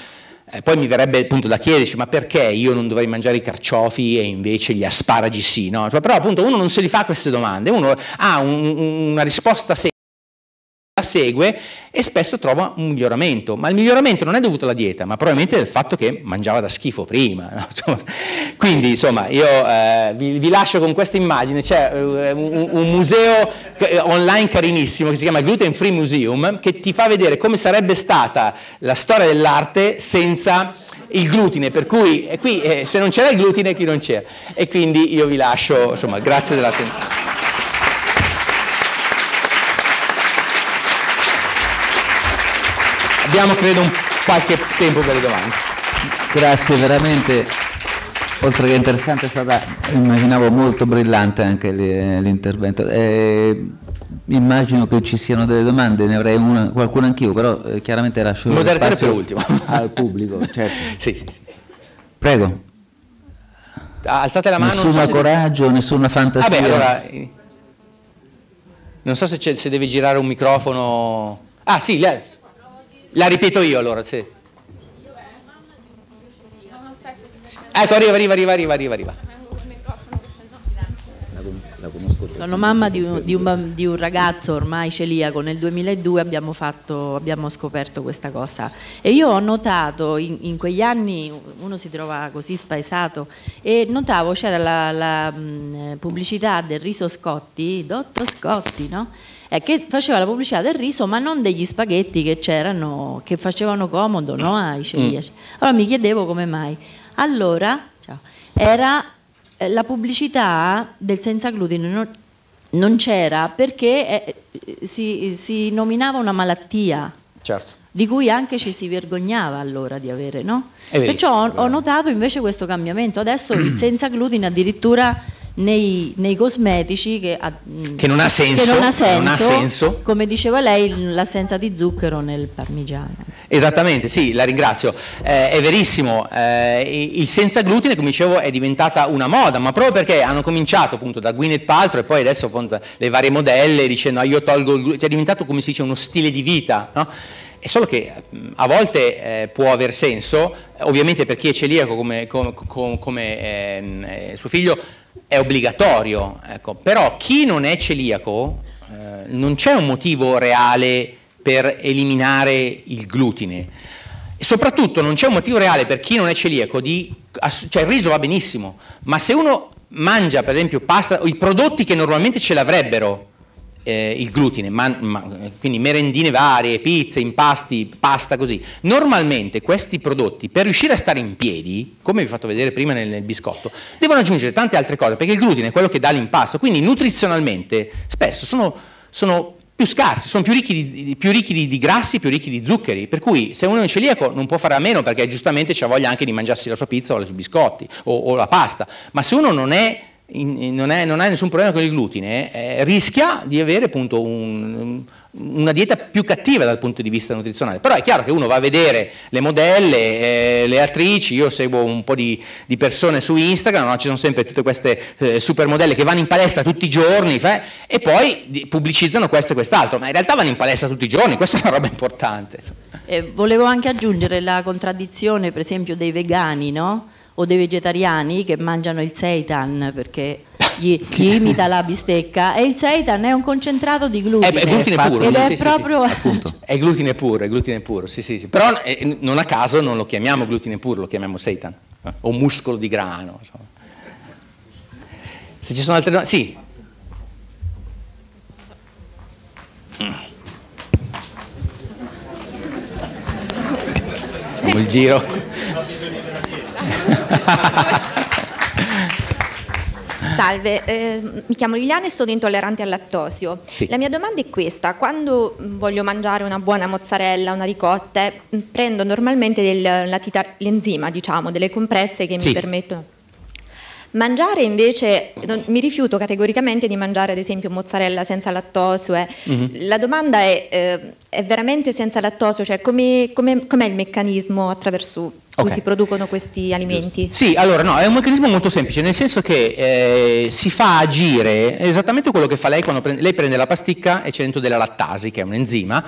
Eh, poi mi verrebbe appunto da chiederci, ma perché io non dovrei mangiare i carciofi e invece gli asparagi sì? No? Però appunto uno non se li fa queste domande, uno ha un, una risposta semplice la segue e spesso trova un miglioramento, ma il miglioramento non è dovuto alla dieta, ma probabilmente al fatto che mangiava da schifo prima. No? Insomma, quindi insomma io eh, vi, vi, lascio con questa immagine, c'è eh, un, un, museo eh, online carinissimo che si chiama Gluten Free Museum che ti fa vedere come sarebbe stata la storia dell'arte senza il glutine, per cui eh, qui eh, se non c'era il glutine qui non c'era. E quindi io vi lascio, insomma, grazie dell'attenzione. abbiamo credo un qualche tempo per le domande. Grazie, veramente oltre che interessante è stata, immaginavo molto brillante anche l'intervento. Eh, immagino che ci siano delle domande, ne avrei una, qualcuna anch'io, però eh, chiaramente lascio Moderare per ultimo. al pubblico. Certo. Sì, sì, sì. Prego. Ah, alzate la mano. Nessuno so coraggio, devi... nessuna ah, fantasia. Vabbè, allora, non so se, se, deve girare un microfono. Ah sì, lei... La ripeto io allora, sì. Ecco, arriva, arriva, arriva, arriva, arriva. arriva. Sono mamma di un, di, un, di un, ragazzo ormai celiaco, nel 2002 abbiamo, fatto, abbiamo scoperto questa cosa e io ho notato in, in, quegli anni, uno si trova così spaesato e notavo c'era la, la mh, mm, pubblicità del riso Scotti, dottor Scotti, no? eh, che faceva la pubblicità del riso ma non degli spaghetti che c'erano, che facevano comodo no, mm. ai mm. celiaci. Allora mi chiedevo come mai. Allora, ciao, era eh, la pubblicità del senza glutine, non, non c'era perché eh, eh si, si, nominava una malattia. Certo. Di cui anche ci si vergognava allora di avere, no? Perciò ho, ho notato invece questo cambiamento. Adesso il senza glutine addirittura nei, nei cosmetici che, ha, mm, che, non ha senso, che non ha senso, non ha senso. come diceva lei, l'assenza di zucchero nel parmigiano. Esattamente, sì, la ringrazio. Eh, è verissimo, eh, il senza glutine, come dicevo, è diventata una moda, ma proprio perché hanno cominciato appunto da Gwyneth Paltrow e poi adesso appunto, le varie modelle dicendo ah, io tolgo il glutine, cioè è diventato come si dice uno stile di vita, no? È solo che mm, a volte eh, può aver senso, ovviamente per chi è celiaco come, come, come ehm, eh, suo figlio, è obbligatorio, ecco. però chi non è celiaco eh, non c'è un motivo reale per eliminare il glutine e soprattutto non c'è un motivo reale per chi non è celiaco di, cioè il riso va benissimo, ma se uno mangia per esempio pasta i prodotti che normalmente ce l'avrebbero eh, il glutine, man, man, quindi merendine varie, pizze, impasti, pasta, così. Normalmente questi prodotti, per riuscire a stare in piedi, come vi ho fatto vedere prima nel, nel biscotto, devono aggiungere tante altre cose, perché il glutine è quello che dà l'impasto, quindi nutrizionalmente spesso sono, sono più scarsi, sono più ricchi, di, più ricchi di, di, grassi, più ricchi di zuccheri, per cui se uno è celiaco non può fare a meno perché giustamente ha voglia anche di mangiarsi la sua pizza o i biscotti o, o la pasta, ma se uno non è in, non, è, non, ha nessun problema con il glutine, eh, eh rischia di avere appunto un, una dieta più cattiva dal punto di vista nutrizionale. Però è chiaro che uno va a vedere le modelle, eh, le attrici, io seguo un po' di, di persone su Instagram, no? ci sono sempre tutte queste eh, supermodelle che vanno in palestra tutti i giorni fai, e poi pubblicizzano questo e quest'altro, ma in realtà vanno in palestra tutti i giorni, questa è una roba importante. Eh, volevo anche aggiungere la contraddizione per esempio dei vegani, no? o dei vegetariani che mangiano il seitan perché gli, gli imita la bistecca e il seitan è un concentrato di glutine. È, eh, è glutine puro. Ed è sì, proprio... Sì, sì, è glutine puro, è glutine puro, sì sì sì. Però eh, non a caso non lo chiamiamo glutine puro, lo chiamiamo seitan eh? o muscolo di grano. Insomma. Se ci sono altre domande... Sì. Facciamo mm. il giro. Salve, eh, mi chiamo Liliana e sono intollerante al lattosio. Sì. La mia domanda è questa, quando mm, voglio mangiare una buona mozzarella, una ricotta, mm, prendo normalmente del, l'enzima, diciamo, delle compresse che sì. mi permettono... Mangiare invece, non, mi rifiuto categoricamente di mangiare ad esempio mozzarella senza lattosio. Eh. Mm-hmm. La domanda è, eh, è veramente senza lattosio? Cioè com'è, com'è, com'è il meccanismo attraverso Okay. si producono questi alimenti? Sì, allora no, è un meccanismo molto semplice, nel senso che eh, si fa agire esattamente quello che fa lei quando prende, lei prende la pasticca e c'è dentro della lattasi, che è un enzima,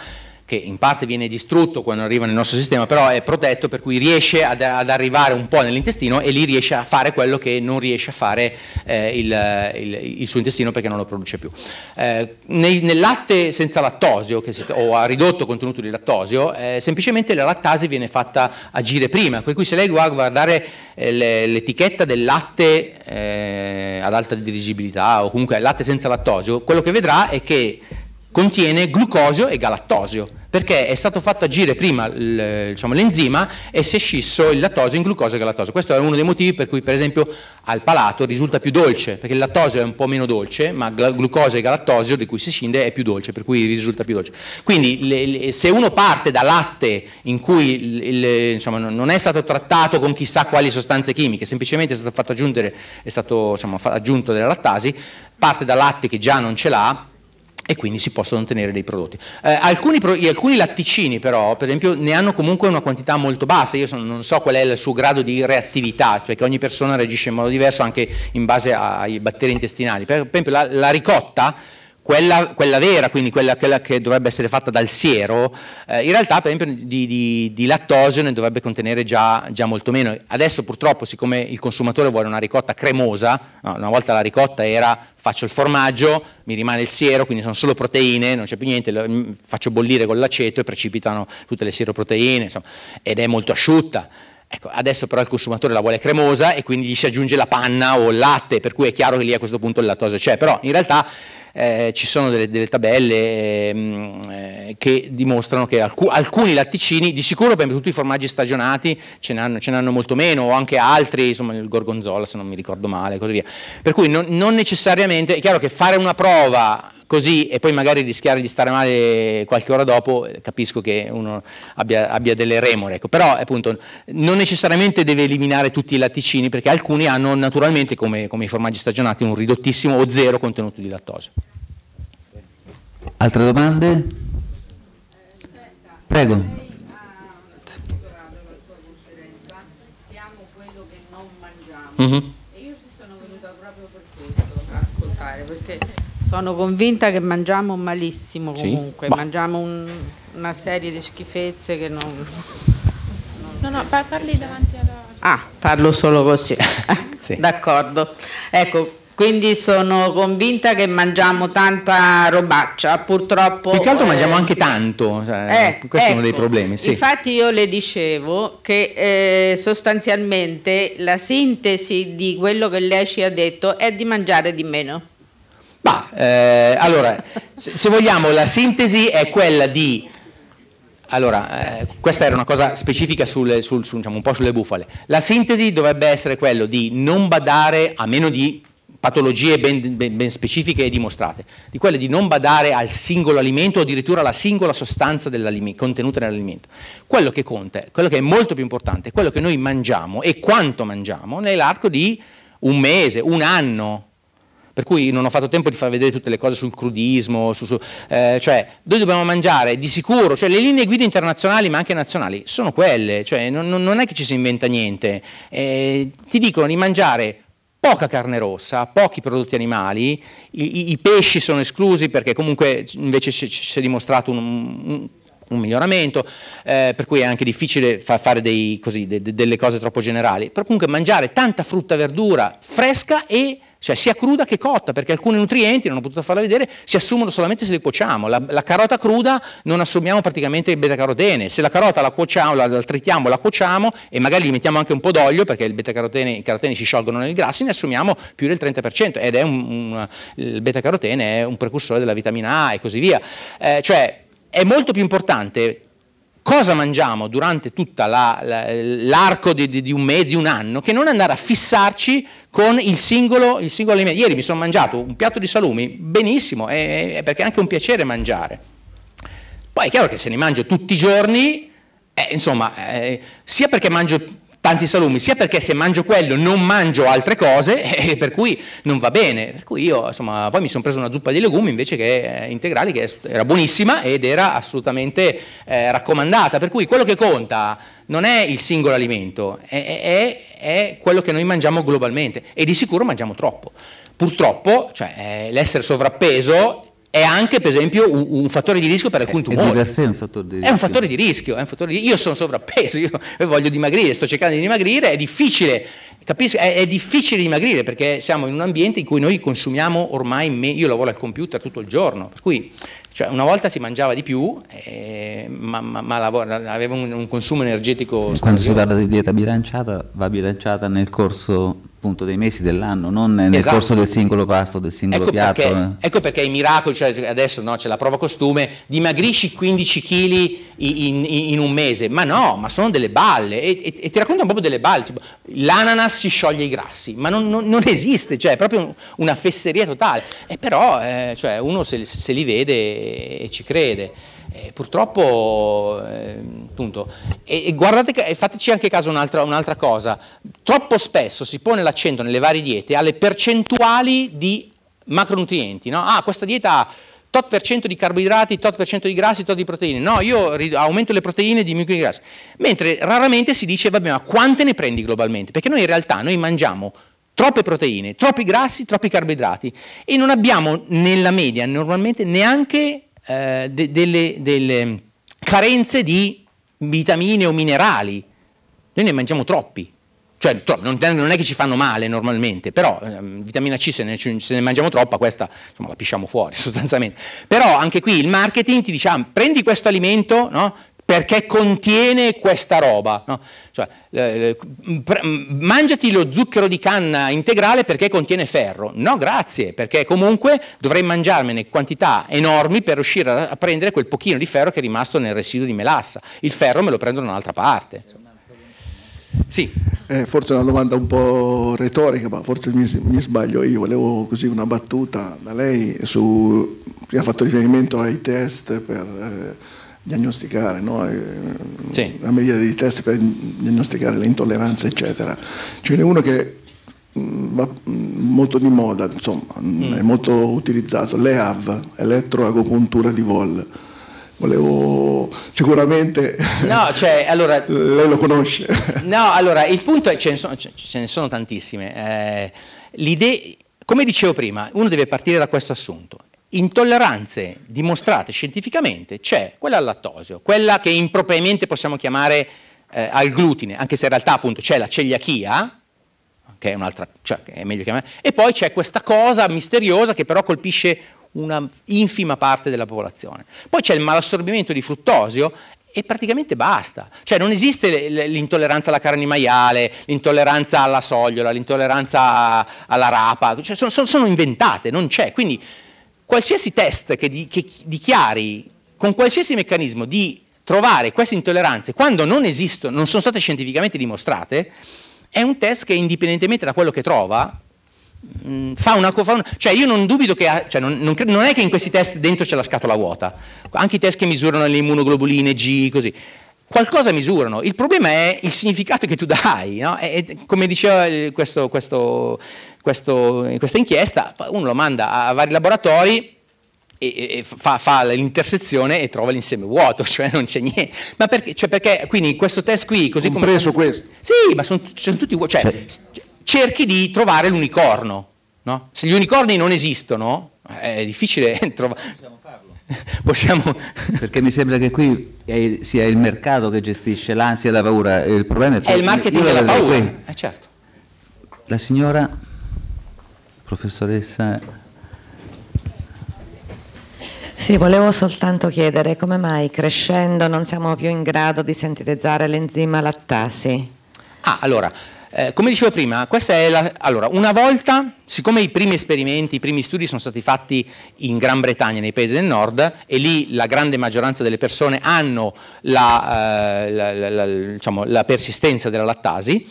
che in parte viene distrutto quando arriva nel nostro sistema, però è protetto per cui riesce ad, ad arrivare un po' nell'intestino e lì riesce a fare quello che non riesce a fare eh, il, il, il, suo intestino perché non lo produce più. Eh, nei, nel latte senza lattosio si, o a ridotto contenuto di lattosio, eh, semplicemente la lattasi viene fatta agire prima, per cui se lei va a guardare eh, l'etichetta del latte eh, ad alta dirigibilità o comunque latte senza lattosio, quello che vedrà è che contiene glucosio e galattosio perché è stato fatto agire prima diciamo, l'enzima e si è scisso il lattosio in glucosa e è Questo è uno dei motivi per cui per esempio al palato risulta più dolce, perché il lattosio è un po' meno dolce, ma glucosa e galattosio di cui si scinde è più dolce, per cui risulta più dolce. Quindi le, le, se uno parte da latte in cui le, diciamo, non è stato trattato con chissà quali sostanze chimiche, semplicemente è stato fatto aggiungere, è stato diciamo, aggiunto della lattasi, parte da latte che già non ce l'ha, e quindi si possono ottenere dei prodotti. Eh, alcuni, alcuni, latticini però, per esempio, ne hanno comunque una quantità molto bassa, io sono, non so qual è il suo grado di reattività, perché cioè ogni persona reagisce in modo diverso anche in base ai batteri intestinali. Per esempio la, la ricotta quella, quella, vera, quindi quella, quella, che dovrebbe essere fatta dal siero, eh, in realtà per esempio di, di, di lattosio ne dovrebbe contenere già, già, molto meno. Adesso purtroppo siccome il consumatore vuole una ricotta cremosa, no, una volta la ricotta era faccio il formaggio, mi rimane il siero, quindi sono solo proteine, non c'è più niente, lo, mm, faccio bollire con l'aceto e precipitano tutte le sieroproteine, insomma, ed è molto asciutta. Ecco, adesso però il consumatore la vuole cremosa e quindi gli si aggiunge la panna o il latte, per cui è chiaro che lì a questo punto il lattosio c'è, però in realtà eh, ci sono delle, delle tabelle ehm, eh, che dimostrano che alc alcuni latticini, di sicuro per tutti i formaggi stagionati ce n'hanno molto meno, o anche altri, insomma il gorgonzola se non mi ricordo male, così via. Per cui non, non necessariamente, è chiaro che fare una prova così e poi magari rischiare di stare male qualche ora dopo, eh, capisco che uno abbia, abbia delle remore, ecco. però appunto non necessariamente deve eliminare tutti i latticini perché alcuni hanno naturalmente come, come i formaggi stagionati un ridottissimo o zero contenuto di lattosio. Altre domande? Prego. Mm-hmm. Sono convinta che mangiamo malissimo comunque, sì? mangiamo un, una serie di schifezze che non... non no, no, parli davanti alla... Ah, parlo solo così. sì. D'accordo. Ecco, quindi sono convinta che mangiamo tanta robaccia, purtroppo... Più che altro eh, mangiamo anche tanto, cioè, eh, questo ecco, è uno dei ecco, problemi. Sì. Infatti io le dicevo che eh, sostanzialmente la sintesi di quello che lei ci ha detto è di mangiare di meno. Bah, eh, allora, se, vogliamo la sintesi è quella di allora, eh, questa era una cosa specifica sulle, sul, su, diciamo, un po' sulle bufale. La sintesi dovrebbe essere quella di non badare, a meno di patologie ben, ben, ben, specifiche e dimostrate, di quella di non badare al singolo alimento o addirittura alla singola sostanza contenuta nell'alimento. Quello che conta, quello che è molto più importante, è quello che noi mangiamo e quanto mangiamo nell'arco di un mese, un anno, per cui non ho fatto tempo di far vedere tutte le cose sul crudismo, su, su, eh, cioè noi dobbiamo mangiare di sicuro, cioè le linee guida internazionali ma anche nazionali sono quelle, cioè non, non è che ci si inventa niente, eh, ti dicono di mangiare poca carne rossa, pochi prodotti animali, i, i, i pesci sono esclusi perché comunque invece si è dimostrato un, un un miglioramento, eh, per cui è anche difficile fa fare dei, così, de de delle cose troppo generali, però comunque mangiare tanta frutta e verdura fresca e cioè sia cruda che cotta, perché alcuni nutrienti, non ho potuto farla vedere, si assumono solamente se li cuociamo. La, la carota cruda non assumiamo praticamente il beta-carotene, se la carota la cuociamo, la, la tritiamo, la cuociamo e magari gli mettiamo anche un po' d'olio, perché i beta-caroteni si sciolgono nel grassi, ne assumiamo più del 30%, ed è un, un, il beta-carotene è un precursore della vitamina A e così via. Eh, cioè è molto più importante cosa mangiamo durante tutto l'arco la, la, di, di, di, un mese, di un anno, che non andare a fissarci con il singolo, il singolo alimento. Ieri mi sono mangiato un piatto di salumi, benissimo, è, è perché è anche un piacere mangiare. Poi è chiaro che se ne mangio tutti i giorni, eh, insomma, eh, sia perché mangio tanti salumi, sia perché se mangio quello non mangio altre cose, e per cui non va bene. Per cui io, insomma, poi mi sono preso una zuppa di legumi invece che eh, integrali, che era buonissima ed era assolutamente eh, raccomandata. Per cui quello che conta non è il singolo alimento, è, è, è quello che noi mangiamo globalmente, e di sicuro mangiamo troppo. Purtroppo, cioè, eh, l'essere sovrappeso è anche per esempio un, un, fattore di rischio per alcuni tumori. È di sé un fattore di rischio. È un fattore di rischio, fattore di... io sono sovrappeso, io voglio dimagrire, sto cercando di dimagrire, è difficile, capisco, è, è, difficile dimagrire perché siamo in un ambiente in cui noi consumiamo ormai, me... io lavoro al computer tutto il giorno, per cui cioè, una volta si mangiava di più, eh, ma, ma, ma lavora, aveva un, un, consumo energetico. Quando si parla di dieta bilanciata, va bilanciata nel corso appunto dei mesi dell'anno, non nel esatto. corso del singolo pasto, del singolo ecco piatto. Perché, eh. ecco perché i miracoli, cioè adesso no, c'è la prova costume, dimagrisci 15 kg in, in, un mese, ma no, ma sono delle balle, e, e, e ti raccontano proprio delle balle, tipo l'ananas si scioglie i grassi, ma non, non, non esiste, cioè è proprio una fesseria totale, e però eh, cioè, uno se, se li vede e ci crede. E eh, purtroppo, eh, e, e, guardate, e fateci anche caso un'altra, un'altra cosa, troppo spesso si pone l'accento nelle varie diete alle percentuali di macronutrienti, no? Ah, questa dieta ha tot per cento di carboidrati, tot per cento di grassi, tot di proteine. No, io aumento le proteine di micro grassi. Mentre raramente si dice, vabbè, ma quante ne prendi globalmente? Perché noi in realtà noi mangiamo troppe proteine, troppi grassi, troppi carboidrati e non abbiamo nella media normalmente neanche eh, de delle, delle carenze di vitamine o minerali. Noi ne mangiamo troppi, cioè non, è che ci fanno male normalmente, però ehm, vitamina C se ne, se ne, mangiamo troppa, questa insomma, la pisciamo fuori sostanzialmente. Però anche qui il marketing ti dice, ah, prendi questo alimento, no? perché contiene questa roba. No? Cioè, eh, eh mangiati lo zucchero di canna integrale perché contiene ferro. No, grazie, perché comunque dovrei mangiarmene quantità enormi per riuscire a prendere quel pochino di ferro che è rimasto nel residuo di melassa. Il ferro me lo prendo da un'altra parte. Sì. Eh, forse una domanda un po' retorica, ma forse mi, mi, sbaglio. Io volevo così una battuta da lei su. Ha fatto riferimento ai test per. Eh, diagnosticare, no? Eh, sì. una miriade di test per diagnosticare le intolleranze, eccetera. Ce n'è uno che mm, va mm, molto di moda, insomma, mm. mm. è molto utilizzato, l'EAV, elettroagopuntura di Vol. Volevo sicuramente. No, cioè, allora. Lei lo conosce. No, allora, il punto è ce ne sono, ce ne sono tantissime. Eh, come dicevo prima, uno deve partire da questo assunto intolleranze dimostrate scientificamente c'è quella al lattosio, quella che impropriamente possiamo chiamare eh, al glutine, anche se in realtà appunto c'è la celiachia, che è un'altra, cioè, è meglio chiamare, e poi c'è questa cosa misteriosa che però colpisce una infima parte della popolazione. Poi c'è il malassorbimento di fruttosio e praticamente basta. Cioè non esiste l'intolleranza alla carne maiale, l'intolleranza alla sogliola, l'intolleranza alla rapa, cioè, sono, sono inventate, non c'è. Quindi qualsiasi test che, di, che dichiari con qualsiasi meccanismo di trovare queste intolleranze quando non esistono, non sono state scientificamente dimostrate, è un test che indipendentemente da quello che trova, mm, fa una, fa una, cioè io non dubito che cioè non, non, non, è che in questi test dentro c'è la scatola vuota anche i test che misurano le immunoglobuline G così qualcosa misurano il problema è il significato che tu dai no? è, è, come diceva questo, questo questo, questa inchiesta, uno lo manda a vari laboratori e, fa, fa l'intersezione e trova l'insieme vuoto, cioè non c'è niente. Ma perché, cioè perché, quindi questo test qui, così Compreso come... questo. Sì, ma sono, sono tutti vuoti, cioè, cerchi di trovare l'unicorno, no? Se gli unicorni non esistono, è difficile trovare... Possiamo farlo. Perché mi sembra che qui sia il mercato che gestisce l'ansia e la paura, il problema è... È il marketing della paura, eh, certo. La signora... Professoressa. Sì, volevo soltanto chiedere come mai crescendo non siamo più in grado di sintetizzare l'enzima lattasi. Ah, allora, eh, come dicevo prima, questa è la, allora, una volta, siccome i primi esperimenti, i primi studi sono stati fatti in Gran Bretagna, nei paesi del nord, e lì la grande maggioranza delle persone hanno la, eh, la, la diciamo, persistenza della lattasi,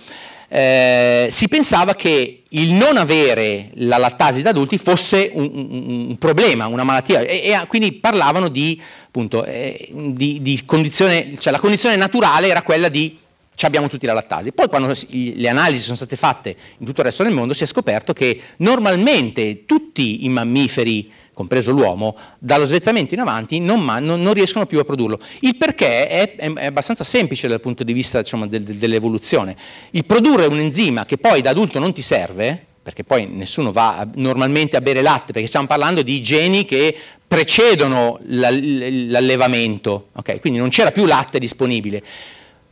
eh, si pensava che il non avere la lattasi da adulti fosse un, un, un problema, una malattia, e, e ah, quindi parlavano di, appunto, eh, di, di condizione, cioè la condizione naturale era quella di abbiamo tutti la lattasi. Poi quando le analisi sono state fatte in tutto il resto del mondo si è scoperto che normalmente tutti i mammiferi compreso l'uomo, dallo svezzamento in avanti non, non, non, riescono più a produrlo. Il perché è, è, è abbastanza semplice dal punto di vista diciamo, del, del, dell'evoluzione. Il produrre un enzima che poi da adulto non ti serve, perché poi nessuno va normalmente a bere latte, perché stiamo parlando di geni che precedono l'allevamento, okay? quindi non c'era più latte disponibile.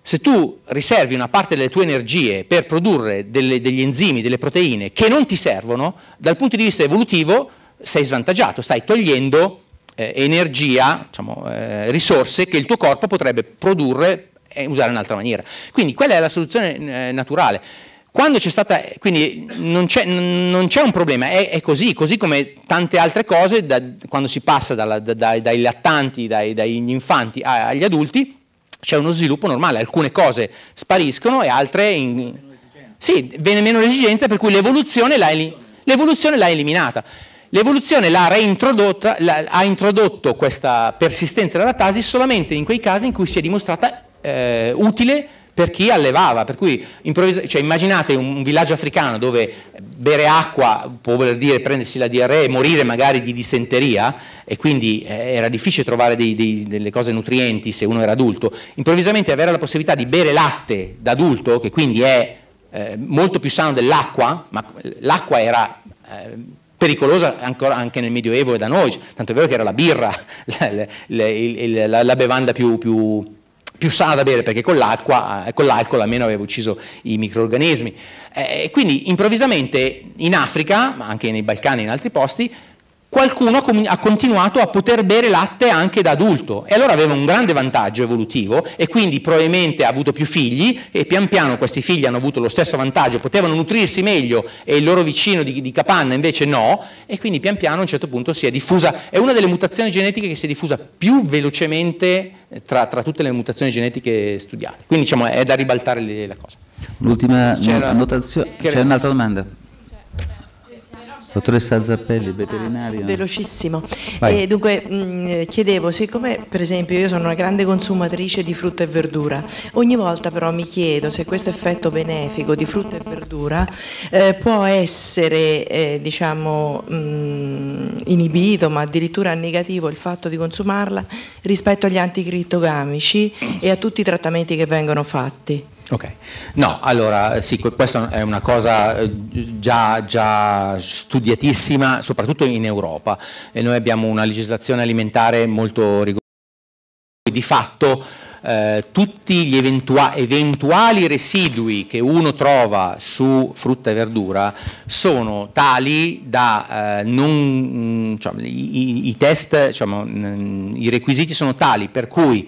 Se tu riservi una parte delle tue energie per produrre delle, degli enzimi, delle proteine che non ti servono, dal punto di vista evolutivo sei svantaggiato, stai togliendo eh, energia, diciamo, eh, risorse che il tuo corpo potrebbe produrre e usare in un'altra maniera. Quindi quella è la soluzione eh, naturale. Quando c'è stata, quindi non c'è, un problema, è, è, così, così come tante altre cose, da, quando si passa dalla, da, dai, dai, lattanti, dai, dagli infanti agli adulti, c'è uno sviluppo normale, alcune cose spariscono e altre... In, sì, viene meno l'esigenza, per cui l'evoluzione l'ha eliminata. L'evoluzione ha introdotto questa persistenza della tasi solamente in quei casi in cui si è dimostrata eh, utile per chi allevava, per cui cioè, immaginate un villaggio africano dove bere acqua può voler dire prendersi la diarrea e morire magari di dissenteria e quindi eh, era difficile trovare dei, dei, delle cose nutrienti se uno era adulto, improvvisamente avere la possibilità di bere latte da adulto, che quindi è eh, molto più sano dell'acqua, ma l'acqua era eh, pericolosa ancora anche nel Medioevo e da noi, tanto è vero che era la birra la, la, la, la bevanda più, più, più, sana da bere perché con, con l'alcol almeno aveva ucciso i microorganismi. Eh, e quindi improvvisamente in Africa, ma anche nei Balcani e in altri posti, qualcuno ha continuato a poter bere latte anche da adulto e allora aveva un grande vantaggio evolutivo e quindi probabilmente ha avuto più figli e pian piano questi figli hanno avuto lo stesso vantaggio, potevano nutrirsi meglio e il loro vicino di, di capanna invece no e quindi pian piano a un certo punto si è diffusa, è una delle mutazioni genetiche che si è diffusa più velocemente eh, tra, tra tutte le mutazioni genetiche studiate, quindi diciamo è da ribaltare la cosa. L'ultima notazione, c'è un'altra domanda. Dottoressa Zappelli, veterinaria. Ah, velocissimo. Eh, dunque, mh, mm, chiedevo, siccome per esempio io sono una grande consumatrice di frutta e verdura, ogni volta però mi chiedo se questo effetto benefico di frutta e verdura eh, può essere, eh, diciamo, mh, mm, inibito, ma addirittura negativo il fatto di consumarla rispetto agli anticrittogamici e a tutti i trattamenti che vengono fatti. Ok, no, allora sì, questa è una cosa eh, già, già studiatissima, soprattutto in Europa. E noi abbiamo una legislazione alimentare molto rigorosa. Di fatto eh, tutti gli eventua eventuali residui che uno trova su frutta e verdura sono tali da eh, non... Mm, cioè, i, i, test, diciamo, mm, i requisiti sono tali per cui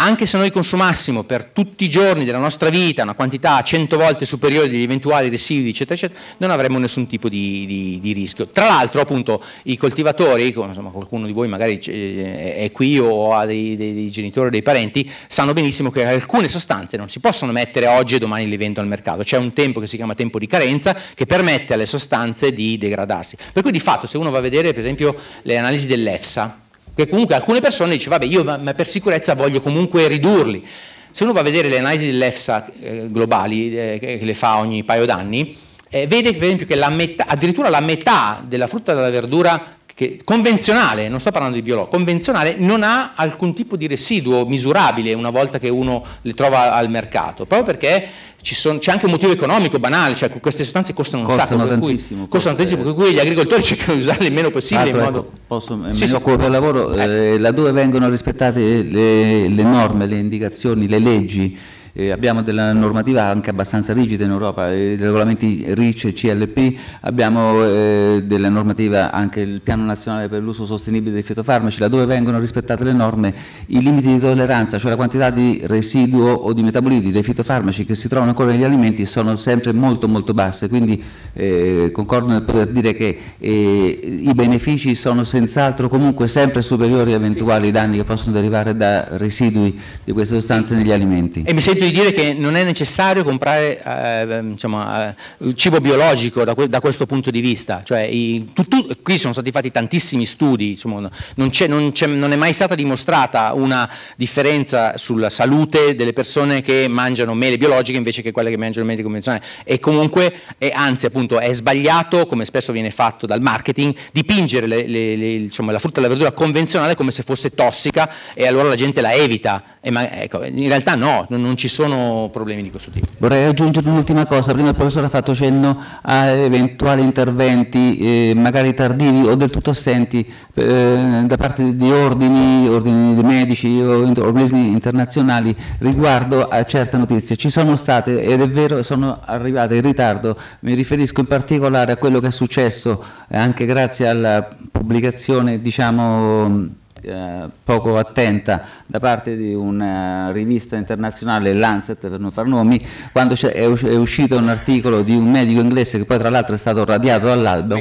anche se noi consumassimo per tutti i giorni della nostra vita una quantità 100 volte superiore degli eventuali residui, eccetera, eccetera, non avremmo nessun tipo di, di, di rischio. Tra l'altro, appunto, i coltivatori, insomma, qualcuno di voi magari eh, è qui o ha dei, dei, dei genitori o dei parenti, sanno benissimo che alcune sostanze non si possono mettere oggi e domani le vendo al mercato. C'è un tempo che si chiama tempo di carenza che permette alle sostanze di degradarsi. Per cui di fatto, se uno va a vedere, per esempio, le analisi dell'EFSA, perché comunque alcune persone dicono, vabbè, io ma per sicurezza voglio comunque ridurli. Se uno va a vedere le analisi dell'EFSA eh, globali, eh, che le fa ogni paio d'anni, eh, vede per esempio che la metà, addirittura la metà della frutta e della verdura che, convenzionale, non sto parlando di biologico, convenzionale non ha alcun tipo di residuo misurabile una volta che uno le trova al mercato, proprio perché sono, c'è anche un motivo economico banale, cioè queste sostanze costano, costano sacco, tantissimo, cui, costano tantissimo, per cui gli agricoltori cercano di usarle il meno possibile. Altro, in modo... ecco, posso, sì, mi sì. occupo del lavoro, eh. eh, laddove vengono rispettate le, le norme, le indicazioni, le leggi, eh, abbiamo della normativa anche abbastanza rigida in Europa, eh, i regolamenti RIC e CLP, abbiamo eh, della normativa anche il piano nazionale per l'uso sostenibile dei fitofarmaci, laddove vengono rispettate le norme, i limiti di tolleranza, cioè la quantità di residuo o di metaboliti dei fitofarmaci che si trovano ancora negli alimenti sono sempre molto molto basse, quindi eh, concordo nel poter dire che eh, i benefici sono senz'altro comunque sempre superiori a eventuali danni che possono derivare da residui di queste sostanze negli alimenti. E mi sento di dire che non è necessario comprare eh, diciamo, eh, cibo biologico da, que da, questo punto di vista. Cioè, i, tutto, qui sono stati fatti tantissimi studi, diciamo, non, è, non, è, non, è, mai stata dimostrata una differenza sulla salute delle persone che mangiano mele biologiche invece che quelle che mangiano mele convenzionali. E comunque, e anzi appunto, è sbagliato, come spesso viene fatto dal marketing, dipingere le, le, le, diciamo, la frutta e la verdura convenzionale come se fosse tossica e allora la gente la evita. Ma, ecco, in realtà no, non, non ci sono sono problemi di questo tipo. Vorrei aggiungere un'ultima cosa, prima il professore ha fatto cenno a eventuali interventi eh, magari tardivi o del tutto assenti eh, da parte di ordini, ordini di medici o organismi internazionali riguardo a certe notizie. Ci sono state, ed è vero, sono arrivate in ritardo, mi riferisco in particolare a quello che è successo eh, anche grazie alla pubblicazione diciamo eh, poco attenta da parte di una rivista internazionale, Lancet per non far nomi, quando è, uscito un articolo di un medico inglese che poi tra l'altro è stato radiato dall'albo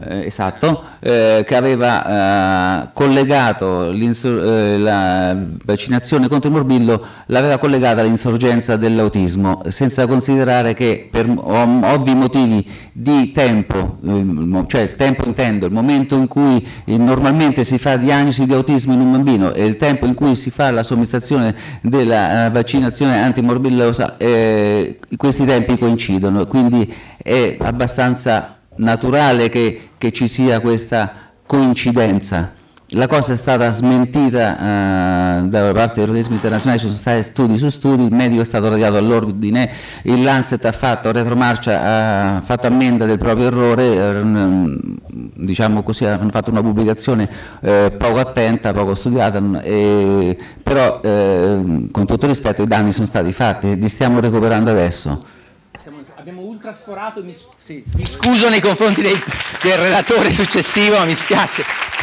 eh, esatto, eh, che aveva eh, collegato eh, la vaccinazione contro il morbillo, l'aveva collegata all'insorgenza dell'autismo, senza considerare che per ovvi motivi di tempo, cioè il tempo intendo, il momento in cui eh, normalmente si fa diagnosi di autismo in un bambino e il tempo in cui si fa la somministrazione della vaccinazione antimorbillosa, questi tempi coincidono, quindi è abbastanza naturale che che ci sia questa coincidenza. La cosa è stata smentita eh, da parte dell'organismo internazionale, ci sono stati studi su studi, il medico è stato radiato all'ordine, il Lancet ha fatto retromarcia, ha fatto ammenda del proprio errore, eh, diciamo così, hanno fatto una pubblicazione eh, poco attenta, poco studiata, e, però ehm, con tutto rispetto i danni sono stati fatti, li stiamo recuperando adesso un trasforato, mi, sì. mi scuso nei confronti dei, del relatore successivo, mi spiace.